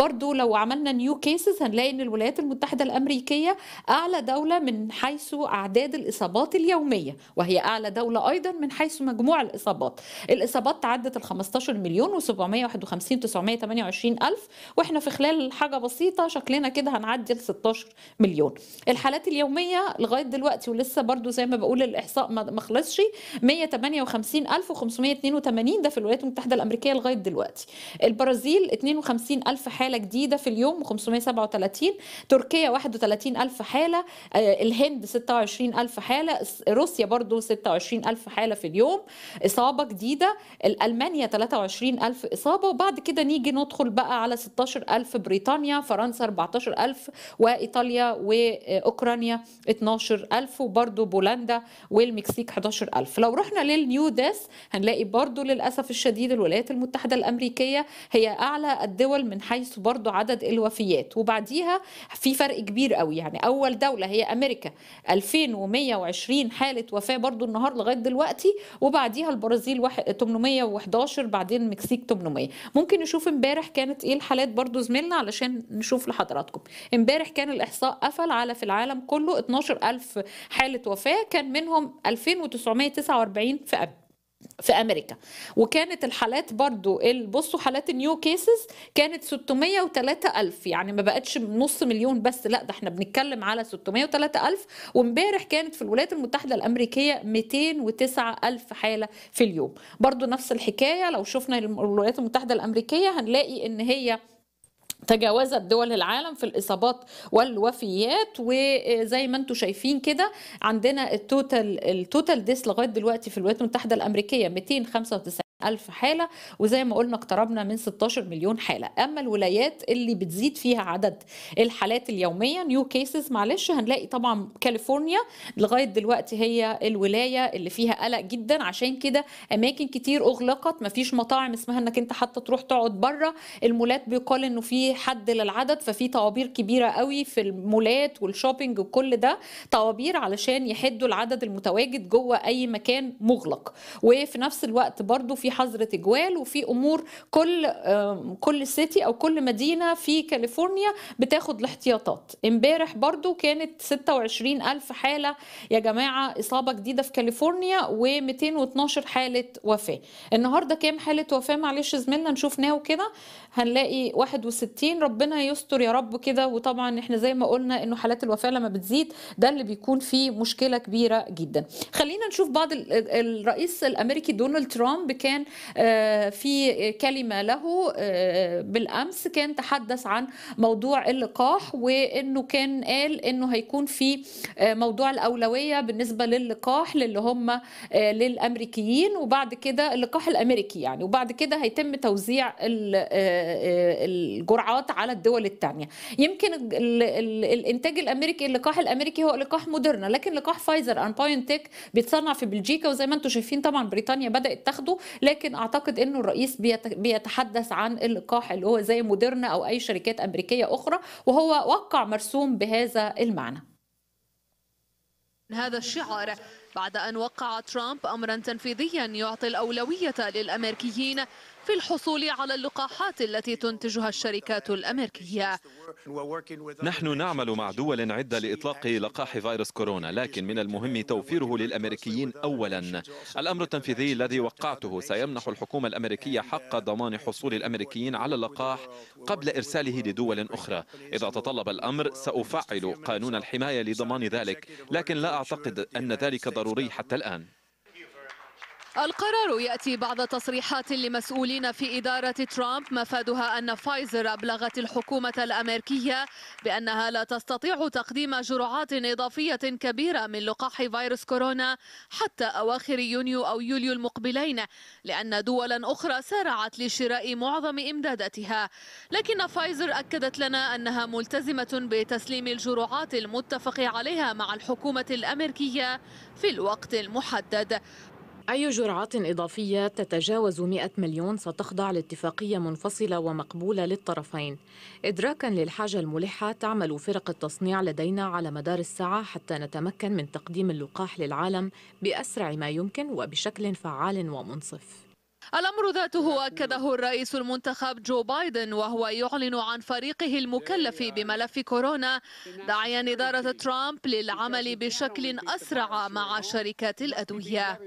برضو لو عملنا نيو كيسز هنلاقي ان الولايات المتحده الامريكيه اعلى دوله من حيث اعداد الاصابات اليوميه وهي اعلى دوله ايضا من حيث مجموع الاصابات الاصابات تعدت ال 15 مليون و751 928 الف واحنا في خلال حاجه بسيطه شكلنا كده هنعدي ال 16 مليون الحالات اليوميه لغايه دلوقتي ولسه برضو زي ما بقول الاحصاء ما خلصش 158582 ده في الولايات المتحده الامريكيه لغايه دلوقتي البرازيل 52000 حاله حالة جديدة في اليوم 537 تركيا 31 ألف حالة آه، الهند 26 ألف حالة روسيا برضو 26 ألف حالة في اليوم إصابة جديدة ألمانيا 23 ألف إصابة وبعد كده نيجي ندخل بقى على 16 ألف بريطانيا فرنسا 14 ألف وإيطاليا وأوكرانيا 12 ألف وبرضو بولندا والمكسيك 11 ألف لو رحنا للنيو ديس هنلاقي برضو للأسف الشديد الولايات المتحدة الأمريكية هي أعلى الدول من حيث برضو عدد الوفيات وبعديها في فرق كبير قوي يعني اول دوله هي امريكا 2120 حاله وفاه برضو النهار لغايه دلوقتي وبعديها البرازيل 811 بعدين المكسيك 800 ممكن نشوف امبارح كانت ايه الحالات برضو زميلنا علشان نشوف لحضراتكم امبارح كان الاحصاء قفل على في العالم كله 12000 حاله وفاه كان منهم 2949 في قبل في امريكا وكانت الحالات برضو بصوا حالات النيو كيسز كانت 603 الف يعني ما بقتش نص مليون بس لا ده احنا بنتكلم على 603 الف وامبارح كانت في الولايات المتحده الامريكيه 209 الف حاله في اليوم برضو نفس الحكايه لو شفنا الولايات المتحده الامريكيه هنلاقي ان هي تجاوزت دول العالم في الاصابات والوفيات وزي ما انتم شايفين كده عندنا التوتال التوتال ديس لغايه دلوقتي في الولايات المتحده الامريكيه 295 ألف حالة وزي ما قلنا اقتربنا من 16 مليون حالة أما الولايات اللي بتزيد فيها عدد الحالات اليومية نيو كيسز معلش هنلاقي طبعا كاليفورنيا لغاية دلوقتي هي الولاية اللي فيها قلق جدا عشان كده أماكن كتير أغلقت مفيش مطاعم اسمها إنك أنت حتى تروح تقعد بره المولات بيقال إنه في حد للعدد ففي طوابير كبيرة قوي في المولات والشوبينج وكل ده طوابير علشان يحدوا العدد المتواجد جوه أي مكان مغلق وفي نفس الوقت برضو في حظر تجوال وفي امور كل كل سيتي او كل مدينه في كاليفورنيا بتاخد الاحتياطات امبارح برضو كانت 26 ألف حالة يا جماعة إصابة جديدة في كاليفورنيا و212 حالة وفاة النهاردة كام حالة وفاة معلش زميلنا ناو كده هنلاقي 61 ربنا يستر يا رب كده وطبعا احنا زي ما قلنا انه حالات الوفاة لما بتزيد ده اللي بيكون فيه مشكلة كبيرة جدا خلينا نشوف بعض الرئيس الأمريكي دونالد ترامب كان كان آه، في كلمه له آه، بالامس كان تحدث عن موضوع اللقاح وانه كان قال انه هيكون في آه، موضوع الاولويه بالنسبه للقاح للي هم للامريكيين وبعد كده اللقاح الامريكي يعني وبعد كده هيتم توزيع الجرعات على الدول الثانيه يمكن الانتاج الامريكي اللقاح الامريكي هو لقاح موديرنا لكن لقاح فايزر ان بايونتك بيتصنع في بلجيكا وزي ما انتم شايفين طبعا بريطانيا بدات تاخده لكن اعتقد انه الرئيس بيتحدث عن اللقاح اللي هو زي موديرنا او اي شركات امريكيه اخرى وهو وقع مرسوم بهذا المعنى هذا الشعار بعد أن وقع ترامب أمرا تنفيذيا يعطي الأولوية للأمريكيين في الحصول على اللقاحات التي تنتجها الشركات الأمريكية نحن نعمل مع دول عدة لإطلاق لقاح فيروس كورونا لكن من المهم توفيره للأمريكيين أولا الأمر التنفيذي الذي وقعته سيمنح الحكومة الأمريكية حق ضمان حصول الأمريكيين على اللقاح قبل إرساله لدول أخرى إذا تطلب الأمر سأفعل قانون الحماية لضمان ذلك لكن لا أعتقد أن ذلك ضروري حتى الآن القرار يأتي بعد تصريحات لمسؤولين في إدارة ترامب مفادها أن فايزر أبلغت الحكومة الأمريكية بأنها لا تستطيع تقديم جرعات إضافية كبيرة من لقاح فيروس كورونا حتى أواخر يونيو أو يوليو المقبلين لأن دولا أخرى سارعت لشراء معظم إمداداتها لكن فايزر أكدت لنا أنها ملتزمة بتسليم الجرعات المتفق عليها مع الحكومة الأمريكية في الوقت المحدد أي جرعات إضافية تتجاوز 100 مليون ستخضع لاتفاقية منفصلة ومقبولة للطرفين إدراكا للحاجة الملحة تعمل فرق التصنيع لدينا على مدار الساعة حتى نتمكن من تقديم اللقاح للعالم بأسرع ما يمكن وبشكل فعال ومنصف الأمر ذاته أكده الرئيس المنتخب جو بايدن وهو يعلن عن فريقه المكلف بملف كورونا داعيا إدارة ترامب للعمل بشكل أسرع مع شركات الأدوية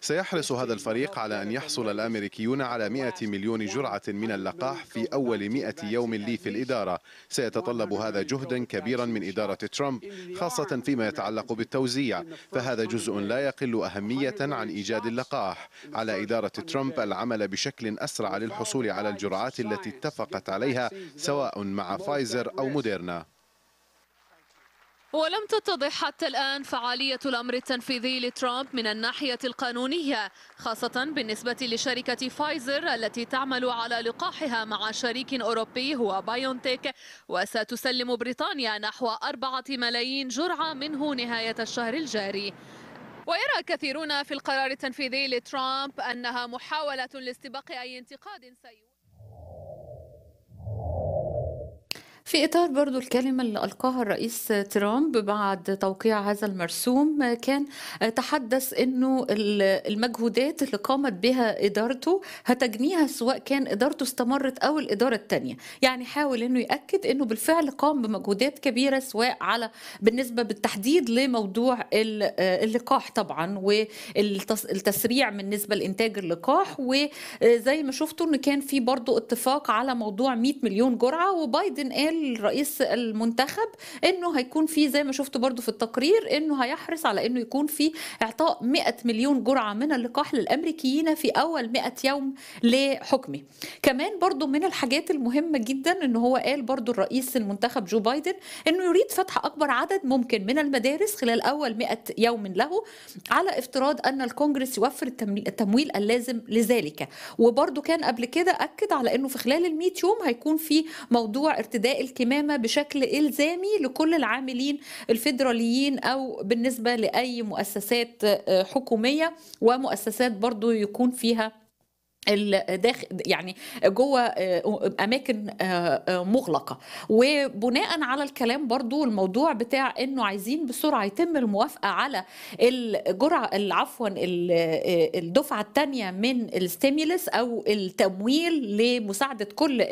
سيحرص هذا الفريق على أن يحصل الأمريكيون على 100 مليون جرعة من اللقاح في أول 100 يوم لي في الإدارة سيتطلب هذا جهدا كبيرا من إدارة ترامب خاصة فيما يتعلق بالتوزيع فهذا جزء لا يقل أهمية عن إيجاد اللقاح على إدارة ترامب العمل بشكل أسرع للحصول على الجرعات التي اتفقت عليها سواء مع فايزر أو موديرنا ولم تتضح حتى الآن فعالية الأمر التنفيذي لترامب من الناحية القانونية خاصة بالنسبة لشركة فايزر التي تعمل على لقاحها مع شريك أوروبي هو بايونتيك وستسلم بريطانيا نحو أربعة ملايين جرعة منه نهاية الشهر الجاري ويرى كثيرون في القرار التنفيذي لترامب أنها محاولة لاستباق أي انتقاد سيء في إطار برضو الكلمة اللي ألقاها الرئيس ترامب بعد توقيع هذا المرسوم كان تحدث أنه المجهودات اللي قامت بها إدارته هتجنيها سواء كان إدارته استمرت أو الإدارة الثانية يعني حاول أنه يأكد أنه بالفعل قام بمجهودات كبيرة سواء على بالنسبة بالتحديد لموضوع اللقاح طبعا والتسريع بالنسبة لإنتاج اللقاح وزي ما شفتوا أنه كان في برضو اتفاق على موضوع 100 مليون جرعة وبايدن قال قال رئيس المنتخب انه هيكون في زي ما شفتوا برضو في التقرير انه هيحرص على انه يكون في اعطاء 100 مليون جرعه من اللقاح للامريكيين في اول 100 يوم لحكمه كمان برضو من الحاجات المهمه جدا ان هو قال برضو الرئيس المنتخب جو بايدن انه يريد فتح اكبر عدد ممكن من المدارس خلال اول 100 يوم له على افتراض ان الكونجرس يوفر التمويل اللازم لذلك وبرضو كان قبل كده اكد على انه في خلال ال 100 يوم هيكون في موضوع ارتداء الكمامه بشكل الزامي لكل العاملين الفيدراليين او بالنسبه لاي مؤسسات آه، حكوميه ومؤسسات برضو يكون فيها داخل يعني جوه آه، اماكن آه، آه، مغلقه وبناء على الكلام برضو الموضوع بتاع انه عايزين بسرعه يتم الموافقه على الجرعه عفوا الدفعه الثانيه من الستيمولس او التمويل لمساعده كل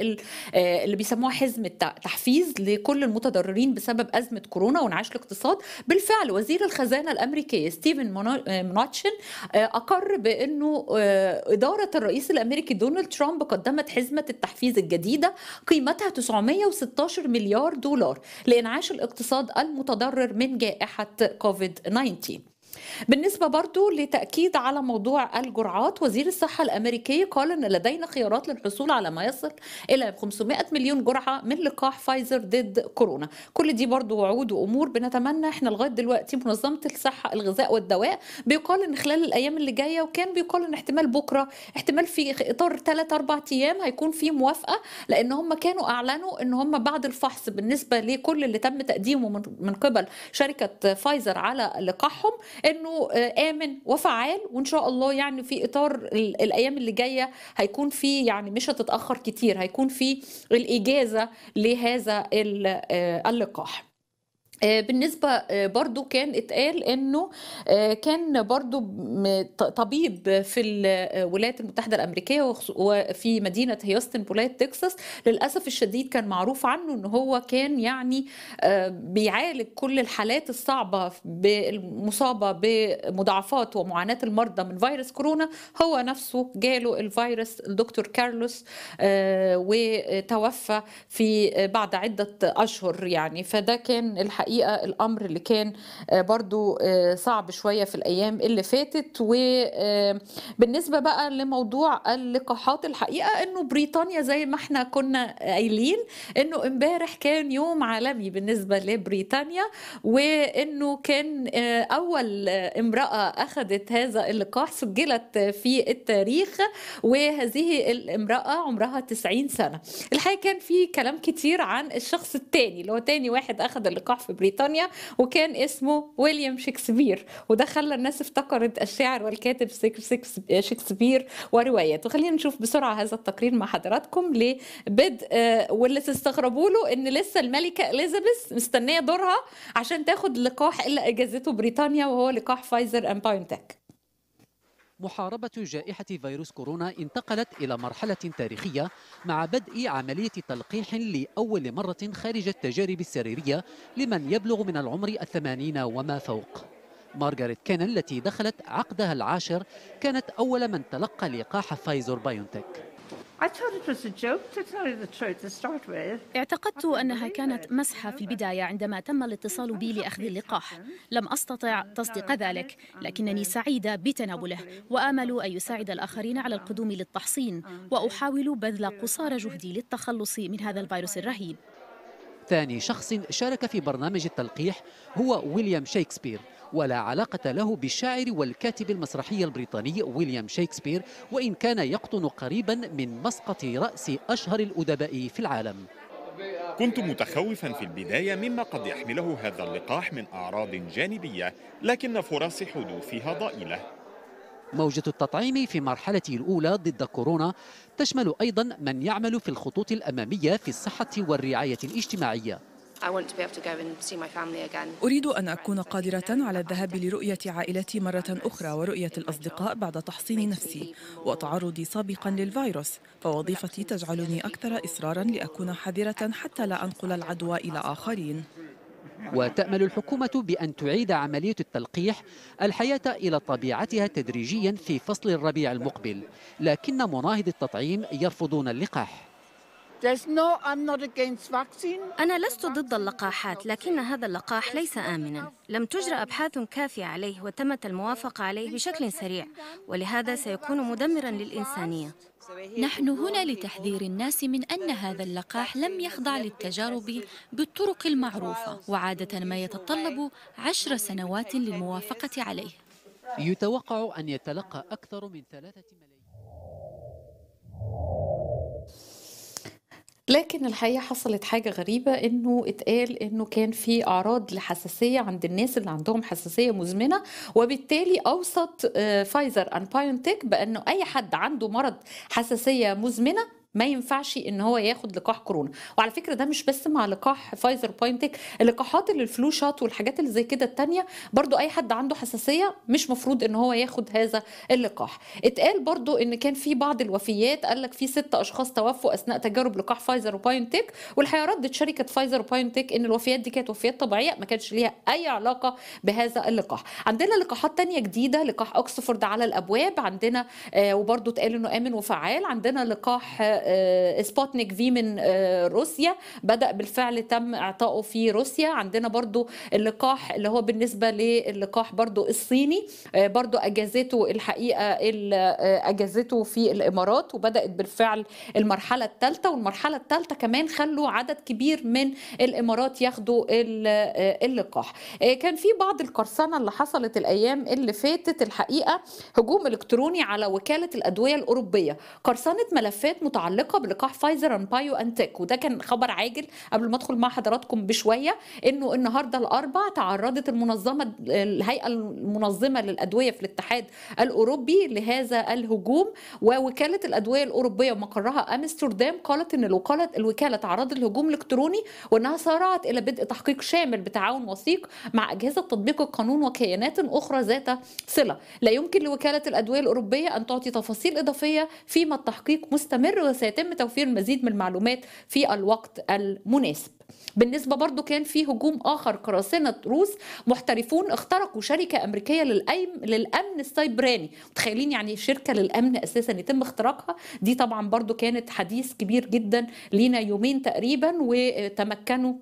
اللي بيسموها حزم التحفيز لكل المتضررين بسبب ازمه كورونا وانعاش الاقتصاد بالفعل وزير الخزانه الامريكيه ستيفن مناتشن اقر بانه اداره الرئيس الرئيس الأمريكي دونالد ترامب قدمت حزمة التحفيز الجديدة قيمتها 916 مليار دولار لإنعاش الاقتصاد المتضرر من جائحة كوفيد 19 بالنسبة برضو لتأكيد على موضوع الجرعات وزير الصحة الأمريكي قال أن لدينا خيارات للحصول على ما يصل إلى 500 مليون جرعة من لقاح فايزر ضد كورونا كل دي برضو وعود وأمور بنتمنى احنا لغاية دلوقتي منظمة الصحة الغذاء والدواء بيقال أن خلال الأيام اللي جاية وكان بيقال أن احتمال بكرة احتمال في إطار 3 أربع أيام هيكون في موافقة لأن هم كانوا أعلنوا أن هم بعد الفحص بالنسبة لكل اللي تم تقديمه من قبل شركة فايزر على لقاحهم أن انه آه، امن وفعال وان شاء الله يعني في اطار الايام اللي جايه هيكون في يعني مش هتتاخر كتير هيكون في الاجازه لهذا آه، اللقاح آه، بالنسبة آه، برضو كان اتقال انه آه، كان برضو طبيب في الولايات المتحدة الامريكية وفي مدينة هيوستن بولاية تكساس للأسف الشديد كان معروف عنه ان هو كان يعني بيعالج كل الحالات الصعبة المصابة بمضاعفات ومعاناة المرضى من فيروس كورونا هو نفسه جاله الفيروس الدكتور كارلوس وتوفى في بعد عدة أشهر يعني فده كان الحقيقة الحقيقه الامر اللي كان آه، برضو آه، صعب شويه في الايام اللي فاتت وبالنسبه آه، بقى لموضوع اللقاحات الحقيقه انه بريطانيا زي ما احنا كنا قايلين انه امبارح كان يوم عالمي بالنسبه لبريطانيا وانه كان اول امراه اخذت هذا اللقاح سجلت في التاريخ وهذه الامراه عمرها 90 سنه الحقيقه كان في كلام كتير عن الشخص الثاني اللي هو تاني واحد اخذ اللقاح في بريطانيا وكان اسمه ويليام شكسبير وده خلى الناس افتكرت الشاعر والكاتب شكسبير ورواياته خلينا نشوف بسرعه هذا التقرير مع حضراتكم لبدء آه، واللي تستغربوا له ان لسه الملكه اليزابيث مستنيه دورها عشان تاخد لقاح اللي اجازته بريطانيا وهو لقاح فايزر اند بايونتك محاربة جائحة فيروس كورونا انتقلت إلى مرحلة تاريخية مع بدء عملية تلقيح لأول مرة خارج التجارب السريرية لمن يبلغ من العمر الثمانين وما فوق مارغريت كينن التي دخلت عقدها العاشر كانت أول من تلقى لقاح فايزر بايونتك اعتقدت أنها كانت مسحة في البداية عندما تم الاتصال بي لأخذ اللقاح لم أستطع تصديق ذلك لكنني سعيدة بتناوله وآمل أن يساعد الآخرين على القدوم للتحصين وأحاول بذل قصارى جهدي للتخلص من هذا الفيروس الرهيب ثاني شخص شارك في برنامج التلقيح هو ويليام شيكسبير ولا علاقة له بالشاعر والكاتب المسرحي البريطاني ويليام شيكسبير وإن كان يقطن قريبا من مسقط رأس أشهر الأدباء في العالم كنت متخوفا في البداية مما قد يحمله هذا اللقاح من أعراض جانبية لكن فرص حدوثها ضئيلة موجة التطعيم في مرحلة الأولى ضد كورونا تشمل أيضا من يعمل في الخطوط الأمامية في الصحة والرعاية الاجتماعية أريد أن أكون قادرة على الذهاب لرؤية عائلتي مرة أخرى ورؤية الأصدقاء بعد تحصين نفسي وتعرضي سابقا للفيروس فوظيفتي تجعلني أكثر إصرارا لأكون حذرة حتى لا أنقل العدوى إلى آخرين وتأمل الحكومة بأن تعيد عملية التلقيح الحياة إلى طبيعتها تدريجيا في فصل الربيع المقبل لكن مناهض التطعيم يرفضون اللقاح أنا لست ضد اللقاحات لكن هذا اللقاح ليس آمنا لم تجرى أبحاث كافية عليه وتمت الموافقة عليه بشكل سريع ولهذا سيكون مدمرا للإنسانية نحن هنا لتحذير الناس من أن هذا اللقاح لم يخضع للتجارب بالطرق المعروفة وعادة ما يتطلب عشر سنوات للموافقة عليه يتوقع أن يتلقى أكثر من ثلاثة ملايين لكن الحقيقه حصلت حاجه غريبه انه اتقال انه كان في اعراض لحساسيه عند الناس اللي عندهم حساسيه مزمنه وبالتالي اوصت فايزر ان بايونتك بانه اي حد عنده مرض حساسيه مزمنه ما ينفعش ان هو ياخد لقاح كورونا وعلى فكره ده مش بس مع لقاح فايزر باينتك اللقاحات اللي الفلو شات والحاجات اللي زي كده التانية برضو اي حد عنده حساسيه مش مفروض ان هو ياخد هذا اللقاح اتقال برضو ان كان في بعض الوفيات قال لك في ست اشخاص توفوا اثناء تجارب لقاح فايزر وبايونتك والحقيقه ردت شركه فايزر وبايونتك ان الوفيات دي كانت وفيات طبيعيه ما كانش ليها اي علاقه بهذا اللقاح عندنا لقاحات تانية جديده لقاح اوكسفورد على الابواب عندنا آه وبرضو اتقال انه امن وفعال عندنا لقاح آه، آه، سبوتنيك في من آه، روسيا بدا بالفعل تم اعطائه في روسيا عندنا برضو اللقاح اللي هو بالنسبه للقاح برضو الصيني آه، برضو اجازته الحقيقه اجازته في الامارات وبدات بالفعل المرحله الثالثه والمرحله الثالثه كمان خلوا عدد كبير من الامارات ياخدوا اللقاح كان في بعض القرصنه اللي حصلت الايام اللي فاتت الحقيقه هجوم الكتروني على وكاله الادويه الاوروبيه قرصنه ملفات متعلقه متعلقه بلقاح فايزر ان بايو انتك وده كان خبر عاجل قبل ما ادخل مع حضراتكم بشويه انه النهارده الاربع تعرضت المنظمه الهيئه المنظمه للادويه في الاتحاد الاوروبي لهذا الهجوم ووكاله الادويه الاوروبيه ومقرها امستردام قالت ان الوكاله الوكاله تعرضت لهجوم الكتروني وانها سارعت الى بدء تحقيق شامل بتعاون وثيق مع اجهزه تطبيق القانون وكيانات اخرى ذات صله لا يمكن لوكاله الادويه الاوروبيه ان تعطي تفاصيل اضافيه فيما التحقيق مستمر سيتم توفير المزيد من المعلومات في الوقت المناسب بالنسبة برضو كان في هجوم آخر قراصنة روس محترفون اخترقوا شركة أمريكية للأيم للأمن السايبراني متخيلين يعني شركة للأمن أساسا يتم اختراقها دي طبعا برضو كانت حديث كبير جدا لينا يومين تقريبا وتمكنوا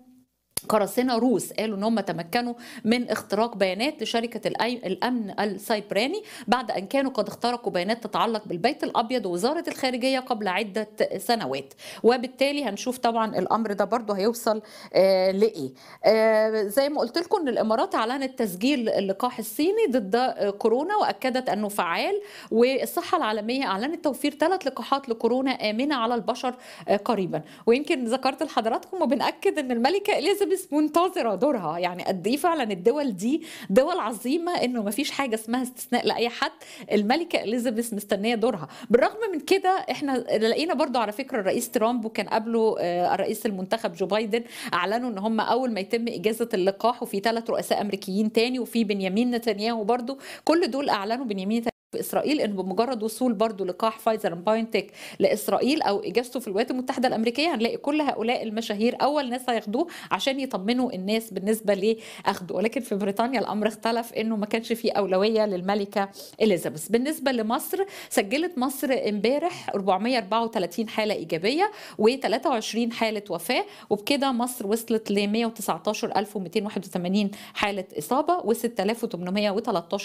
قراصنة روس قالوا ان هم تمكنوا من اختراق بيانات لشركة الأمن السيبراني بعد أن كانوا قد اخترقوا بيانات تتعلق بالبيت الأبيض ووزارة الخارجية قبل عدة سنوات وبالتالي هنشوف طبعا الأمر ده برضه هيوصل آه، لإيه آه زي ما قلت لكم ان الإمارات أعلنت تسجيل اللقاح الصيني ضد آه، كورونا وأكدت أنه فعال والصحة العالمية أعلنت توفير ثلاث لقاحات لكورونا آمنة على البشر آه، قريبا ويمكن ذكرت لحضراتكم وبنأكد أن الملكة إليزابيث تونس منتظره دورها يعني قد ايه فعلا الدول دي دول عظيمه انه ما فيش حاجه اسمها استثناء لاي حد الملكه اليزابيث مستنيه دورها بالرغم من كده احنا لقينا برضو على فكره الرئيس ترامب وكان قبله آه، الرئيس المنتخب جو بايدن اعلنوا ان هم اول ما يتم اجازه اللقاح وفي ثلاث رؤساء امريكيين تاني وفي بنيامين نتنياهو برضو كل دول اعلنوا بنيامين في اسرائيل ان بمجرد وصول برضو لقاح فايزر باينتك لاسرائيل او اجازته في الولايات المتحده الامريكيه هنلاقي كل هؤلاء المشاهير اول ناس هياخدوه عشان يطمنوا الناس بالنسبه لاخده ولكن في بريطانيا الامر اختلف انه ما كانش في اولويه للملكه اليزابيث بالنسبه لمصر سجلت مصر امبارح 434 حاله ايجابيه و23 حاله وفاه وبكده مصر وصلت ل 119281 حاله اصابه و6813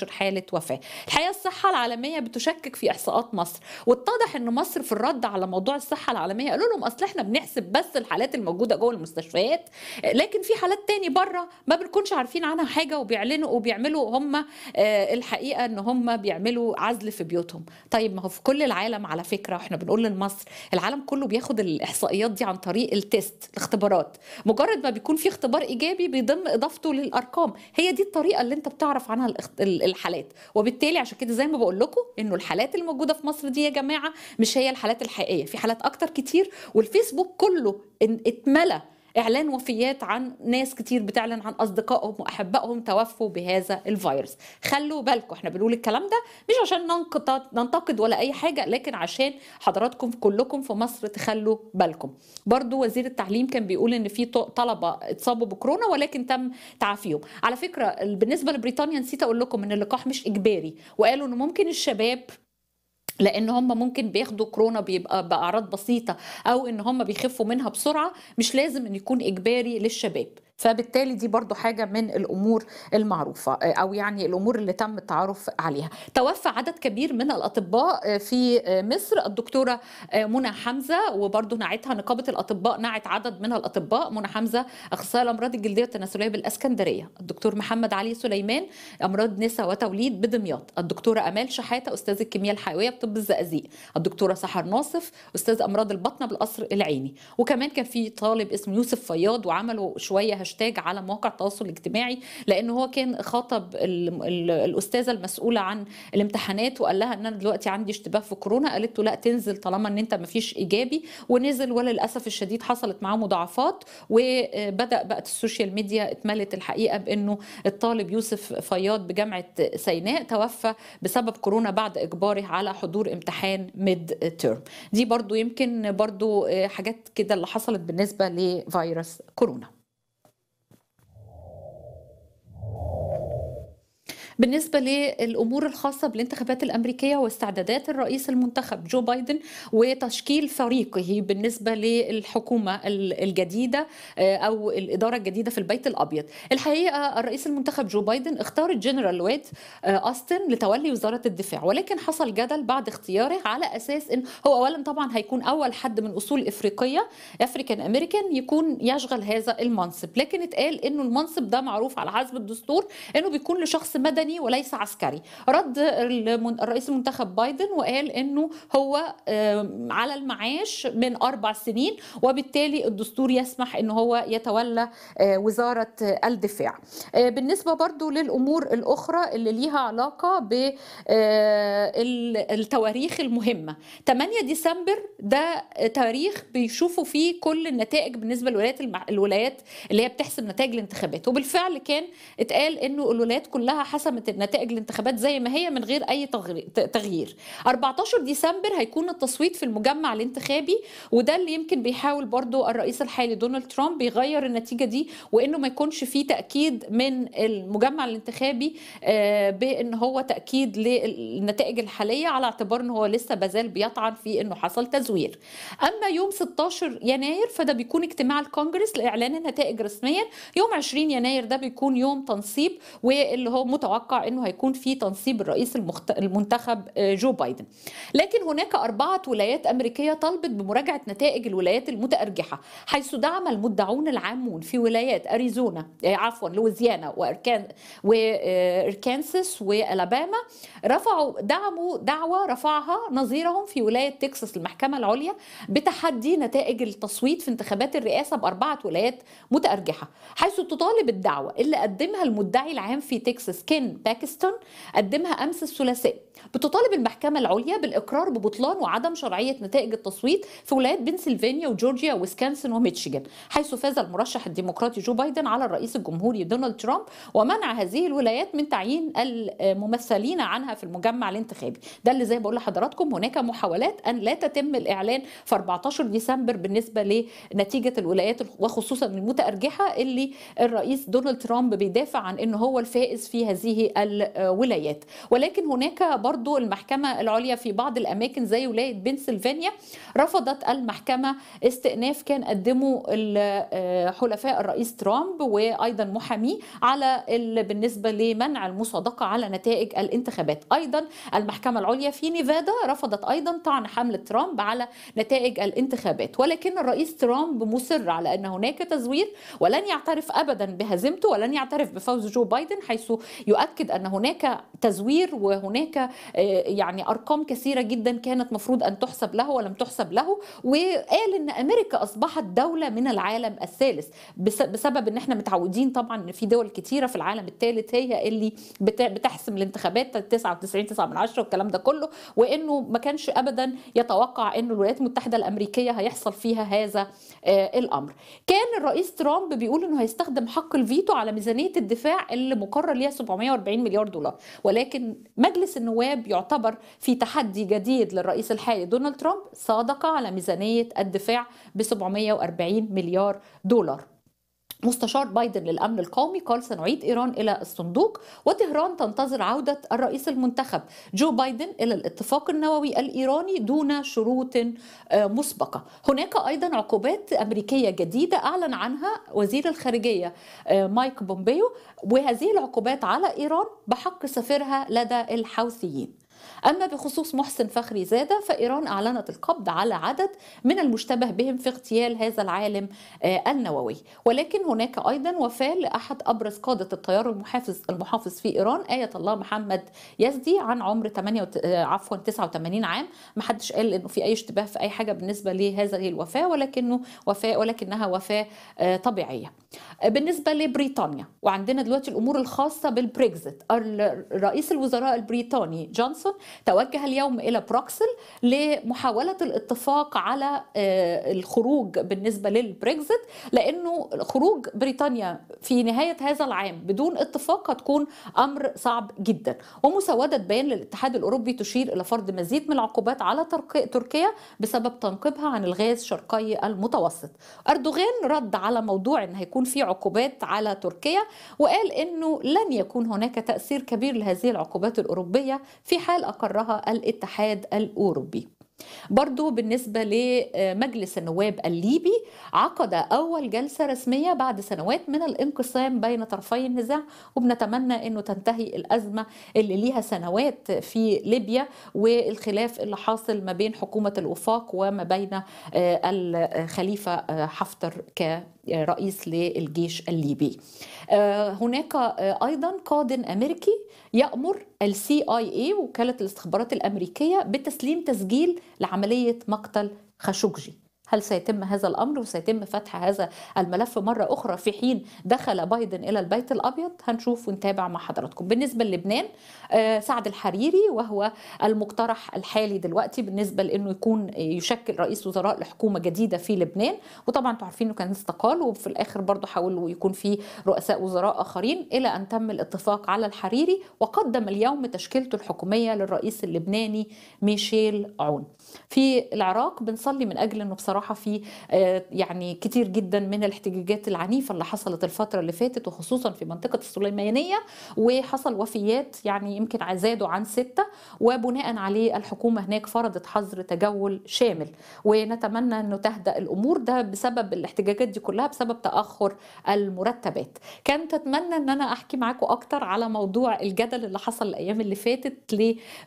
حاله وفاه الحقيقه الصحه العالميه بتشكك في احصاءات مصر واتضح ان مصر في الرد على موضوع الصحه العالميه قالوا لهم اصل احنا بنحسب بس الحالات الموجوده جوه المستشفيات لكن في حالات تاني بره ما بنكونش عارفين عنها حاجه وبيعلنوا وبيعملوا هم آه، الحقيقه ان هم بيعملوا عزل في بيوتهم طيب ما هو في كل العالم على فكره احنا بنقول لمصر العالم كله بياخد الاحصائيات دي عن طريق التيست الاختبارات مجرد ما بيكون في اختبار ايجابي بيضم اضافته للارقام هي دي الطريقه اللي انت بتعرف عنها الحالات وبالتالي عشان كده زي ما بقول بقول لكم انه الحالات الموجوده في مصر دي يا جماعه مش هي الحالات الحقيقيه في حالات اكتر كتير والفيسبوك كله اتملى اعلان وفيات عن ناس كتير بتعلن عن اصدقائهم واحبائهم توفوا بهذا الفيروس خلوا بالكم احنا بنقول الكلام ده مش عشان ننتقد ولا اي حاجه لكن عشان حضراتكم كلكم في مصر تخلوا بالكم برضو وزير التعليم كان بيقول ان في طلبه اتصابوا بكورونا ولكن تم تعافيهم على فكره بالنسبه لبريطانيا نسيت اقول لكم ان اللقاح مش اجباري وقالوا ان ممكن الشباب لان هم ممكن بياخدوا كورونا بيبقى باعراض بسيطه او ان هم بيخفوا منها بسرعه مش لازم ان يكون اجباري للشباب فبالتالي دي برضو حاجة من الأمور المعروفة آه، أو يعني الأمور اللي تم التعرف عليها توفى عدد كبير من الأطباء آه، في آه، مصر الدكتورة منى حمزة وبرضو نعتها نقابة الأطباء نعت عدد من الأطباء منى حمزة أخصائي الأمراض الجلدية والتناسلية بالأسكندرية الدكتور محمد علي سليمان أمراض نساء وتوليد بدمياط الدكتورة أمال شحاتة أستاذ الكيمياء الحيوية بطب الزقازيق الدكتورة سحر ناصف أستاذ أمراض البطنة بالقصر العيني وكمان كان في طالب اسمه يوسف فياض وعملوا شوية هاشتاج على مواقع التواصل الاجتماعي لان هو كان خاطب الاستاذه المسؤوله عن الامتحانات وقال لها ان انا دلوقتي عندي اشتباه في كورونا قالت له لا تنزل طالما ان انت ما فيش ايجابي ونزل وللاسف الشديد حصلت معاه مضاعفات وبدا بقت السوشيال ميديا اتملت الحقيقه بانه الطالب يوسف فياض بجامعه سيناء توفى بسبب كورونا بعد اجباره على حضور امتحان ميد تيرم دي برضو يمكن برضو آه، حاجات كده اللي حصلت بالنسبه لفيروس كورونا بالنسبة للأمور الخاصة بالانتخابات الأمريكية واستعدادات الرئيس المنتخب جو بايدن وتشكيل فريقه بالنسبة للحكومة الجديدة آه، أو الإدارة الجديدة في البيت الأبيض الحقيقة الرئيس المنتخب جو بايدن اختار الجنرال ويت آه، أستن لتولي وزارة الدفاع ولكن حصل جدل بعد اختياره على أساس أن هو أولا طبعا هيكون أول حد من أصول إفريقية أفريكان أمريكان يكون يشغل هذا المنصب لكن اتقال أنه المنصب ده معروف على حسب الدستور أنه بيكون لشخص مدني مدني وليس عسكري رد الرئيس المنتخب بايدن وقال انه هو على المعاش من اربع سنين وبالتالي الدستور يسمح ان هو يتولى آه، وزاره الدفاع آه، بالنسبه برضو للامور الاخرى اللي ليها علاقه بالتواريخ آه، المهمه 8 ديسمبر ده تاريخ بيشوفوا فيه كل النتائج بالنسبه للولايات الولايات اللي هي بتحسب نتائج الانتخابات وبالفعل كان اتقال انه الولايات كلها حسب رسمت نتائج الانتخابات زي ما هي من غير أي تغيير 14 ديسمبر هيكون التصويت في المجمع الانتخابي وده اللي يمكن بيحاول برضو الرئيس الحالي دونالد ترامب يغير النتيجة دي وإنه ما يكونش فيه تأكيد من المجمع الانتخابي آه، بإن هو تأكيد للنتائج الحالية على اعتبار إن هو لسه بازال بيطعن في إنه حصل تزوير أما يوم 16 يناير فده بيكون اجتماع الكونجرس لإعلان النتائج رسميا يوم 20 يناير ده بيكون يوم تنصيب واللي هو متوقع متوقع انه هيكون في تنصيب الرئيس المخت... المنتخب آه، جو بايدن لكن هناك أربعة ولايات أمريكية طلبت بمراجعة نتائج الولايات المتأرجحة حيث دعم المدعون العامون في ولايات أريزونا آه، عفوا لويزيانا وأركان وإركانساس وألاباما رفعوا دعموا دعوة رفعها نظيرهم في ولاية تكساس المحكمة العليا بتحدي نتائج التصويت في انتخابات الرئاسة بأربعة ولايات متأرجحة حيث تطالب الدعوة اللي قدمها المدعي العام في تكساس كين باكستون قدمها امس الثلاثاء بتطالب المحكمة العليا بالإقرار ببطلان وعدم شرعية نتائج التصويت في ولايات بنسلفانيا وجورجيا وويسكانسن وميتشيغان حيث فاز المرشح الديمقراطي جو بايدن على الرئيس الجمهوري دونالد ترامب ومنع هذه الولايات من تعيين الممثلين عنها في المجمع الانتخابي ده اللي زي بقول لحضراتكم هناك محاولات أن لا تتم الإعلان في 14 ديسمبر بالنسبة لنتيجة الولايات وخصوصا المتأرجحة اللي الرئيس دونالد ترامب بيدافع عن أنه هو الفائز في هذه الولايات ولكن هناك برضو المحكمة العليا في بعض الأماكن زي ولاية بنسلفانيا رفضت المحكمة استئناف كان قدمه آه، حلفاء الرئيس ترامب وأيضا محاميه على بالنسبة لمنع المصادقة على نتائج الانتخابات أيضا المحكمة العليا في نيفادا رفضت أيضا طعن حملة ترامب على نتائج الانتخابات ولكن الرئيس ترامب مصر على أن هناك تزوير ولن يعترف أبدا بهزيمته ولن يعترف بفوز جو بايدن حيث يؤكد أن هناك تزوير وهناك آه، يعني ارقام كثيره جدا كانت مفروض ان تحسب له ولم تحسب له وقال ان امريكا اصبحت دوله من العالم الثالث بسبب ان احنا متعودين طبعا ان في دول كثيره في العالم الثالث هي اللي بتحسم الانتخابات 99 9 من 10 والكلام ده كله وانه ما كانش ابدا يتوقع انه الولايات المتحده الامريكيه هيحصل فيها هذا آه، الامر كان الرئيس ترامب بيقول انه هيستخدم حق الفيتو على ميزانيه الدفاع اللي مقرر ليها 740 مليار دولار ولكن مجلس النواب الجواب يعتبر في تحدي جديد للرئيس الحالي دونالد ترامب صادق على ميزانية الدفاع ب 740 مليار دولار مستشار بايدن للامن القومي قال سنعيد ايران الى الصندوق وطهران تنتظر عوده الرئيس المنتخب جو بايدن الى الاتفاق النووي الايراني دون شروط آه، مسبقه. هناك ايضا عقوبات امريكيه جديده اعلن عنها وزير الخارجيه آه، مايك بومبيو وهذه العقوبات على ايران بحق سفيرها لدى الحوثيين. أما بخصوص محسن فخري زادة فإيران أعلنت القبض على عدد من المشتبه بهم في اغتيال هذا العالم آه، النووي ولكن هناك أيضا وفاة لأحد أبرز قادة التيار المحافظ المحافظ في إيران آية الله محمد يزدي عن عمر 8 آه، عفوا 89 عام ما حدش قال إنه في أي اشتباه في أي حاجة بالنسبة لهذه الوفاة ولكنه وفاة ولكنها وفاة آه، طبيعية بالنسبة لبريطانيا وعندنا دلوقتي الأمور الخاصة بالبريكزت رئيس الوزراء البريطاني جونسون توجه اليوم إلى بروكسل لمحاولة الاتفاق على آه، الخروج بالنسبة للبريكزت لأنه خروج بريطانيا في نهاية هذا العام بدون اتفاق هتكون أمر صعب جدا ومسودة بيان للاتحاد الأوروبي تشير إلى فرض مزيد من العقوبات على تركيا بسبب تنقيبها عن الغاز شرقي المتوسط أردوغان رد على موضوع أن هيكون في عقوبات على تركيا وقال أنه لن يكون هناك تأثير كبير لهذه العقوبات الأوروبية في حال أقرها الاتحاد الأوروبي برضو بالنسبة لمجلس النواب الليبي عقد أول جلسة رسمية بعد سنوات من الانقسام بين طرفي النزاع وبنتمنى أنه تنتهي الأزمة اللي ليها سنوات في ليبيا والخلاف اللي حاصل ما بين حكومة الوفاق وما بين آه، الخليفة آه، حفتر ك رئيس للجيش الليبي آه، هناك آه، ايضا قاد امريكي يامر السي اي اي وكاله الاستخبارات الامريكيه بتسليم تسجيل لعمليه مقتل خاشقجي هل سيتم هذا الامر وسيتم فتح هذا الملف مره اخرى في حين دخل بايدن الى البيت الابيض هنشوف ونتابع مع حضراتكم بالنسبه للبنان آه، سعد الحريري وهو المقترح الحالي دلوقتي بالنسبه لانه يكون يشكل رئيس وزراء لحكومه جديده في لبنان وطبعا انتم عارفين انه كان استقال وفي الاخر برضه حاولوا يكون في رؤساء وزراء اخرين الى ان تم الاتفاق على الحريري وقدم اليوم تشكيلته الحكوميه للرئيس اللبناني ميشيل عون في العراق بنصلي من اجل انه بصراحه بصراحه في آه، يعني كتير جدا من الاحتجاجات العنيفه اللي حصلت الفتره اللي فاتت وخصوصا في منطقه السليمانيه وحصل وفيات يعني يمكن زادوا عن سته وبناء عليه الحكومه هناك فرضت حظر تجول شامل ونتمنى انه تهدا الامور ده بسبب الاحتجاجات دي كلها بسبب تاخر المرتبات كانت اتمنى ان انا احكي معاكم اكتر على موضوع الجدل اللي حصل الايام اللي فاتت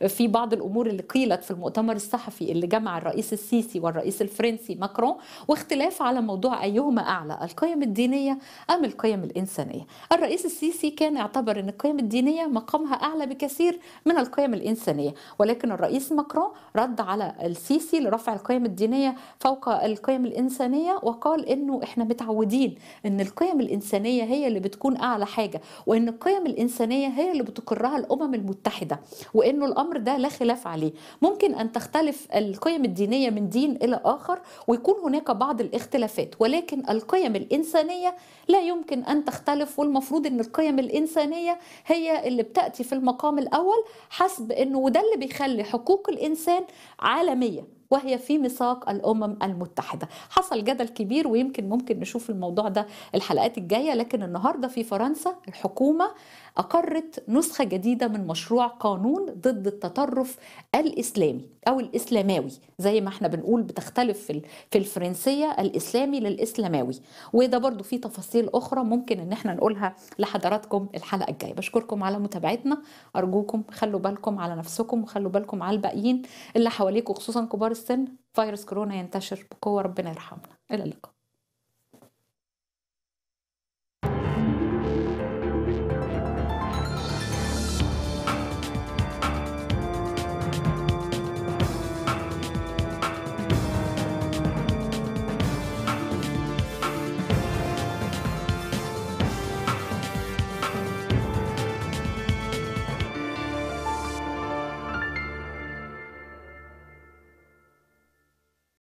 في بعض الامور اللي قيلت في المؤتمر الصحفي اللي جمع الرئيس السيسي والرئيس الفرنسي ماكرون واختلاف على موضوع أيهما أعلى القيم الدينية أم القيم الإنسانية الرئيس السيسي كان اعتبر أن القيم الدينية مقامها أعلى بكثير من القيم الإنسانية ولكن الرئيس ماكرون رد على السيسي لرفع القيم الدينية فوق القيم الإنسانية وقال أنه إحنا متعودين أن القيم الإنسانية هي اللي بتكون أعلى حاجة وأن القيم الإنسانية هي اللي بتقرها الأمم المتحدة وأنه الأمر ده لا خلاف عليه ممكن أن تختلف القيم الدينية من دين إلى آخر ويكون هناك بعض الاختلافات ولكن القيم الإنسانية لا يمكن أن تختلف والمفروض أن القيم الإنسانية هي اللي بتأتي في المقام الأول حسب أنه وده اللي بيخلي حقوق الإنسان عالمية وهي في ميثاق الامم المتحده حصل جدل كبير ويمكن ممكن نشوف الموضوع ده الحلقات الجايه لكن النهارده في فرنسا الحكومه اقرت نسخه جديده من مشروع قانون ضد التطرف الاسلامي او الاسلاماوي زي ما احنا بنقول بتختلف في الفرنسيه الاسلامي للاسلاماوي وده برضو في تفاصيل اخرى ممكن ان احنا نقولها لحضراتكم الحلقه الجايه بشكركم على متابعتنا ارجوكم خلوا بالكم على نفسكم وخلوا بالكم على الباقيين اللي حواليكم خصوصا كبار السن فيروس كورونا ينتشر بقوة ربنا يرحمنا إلى اللقاء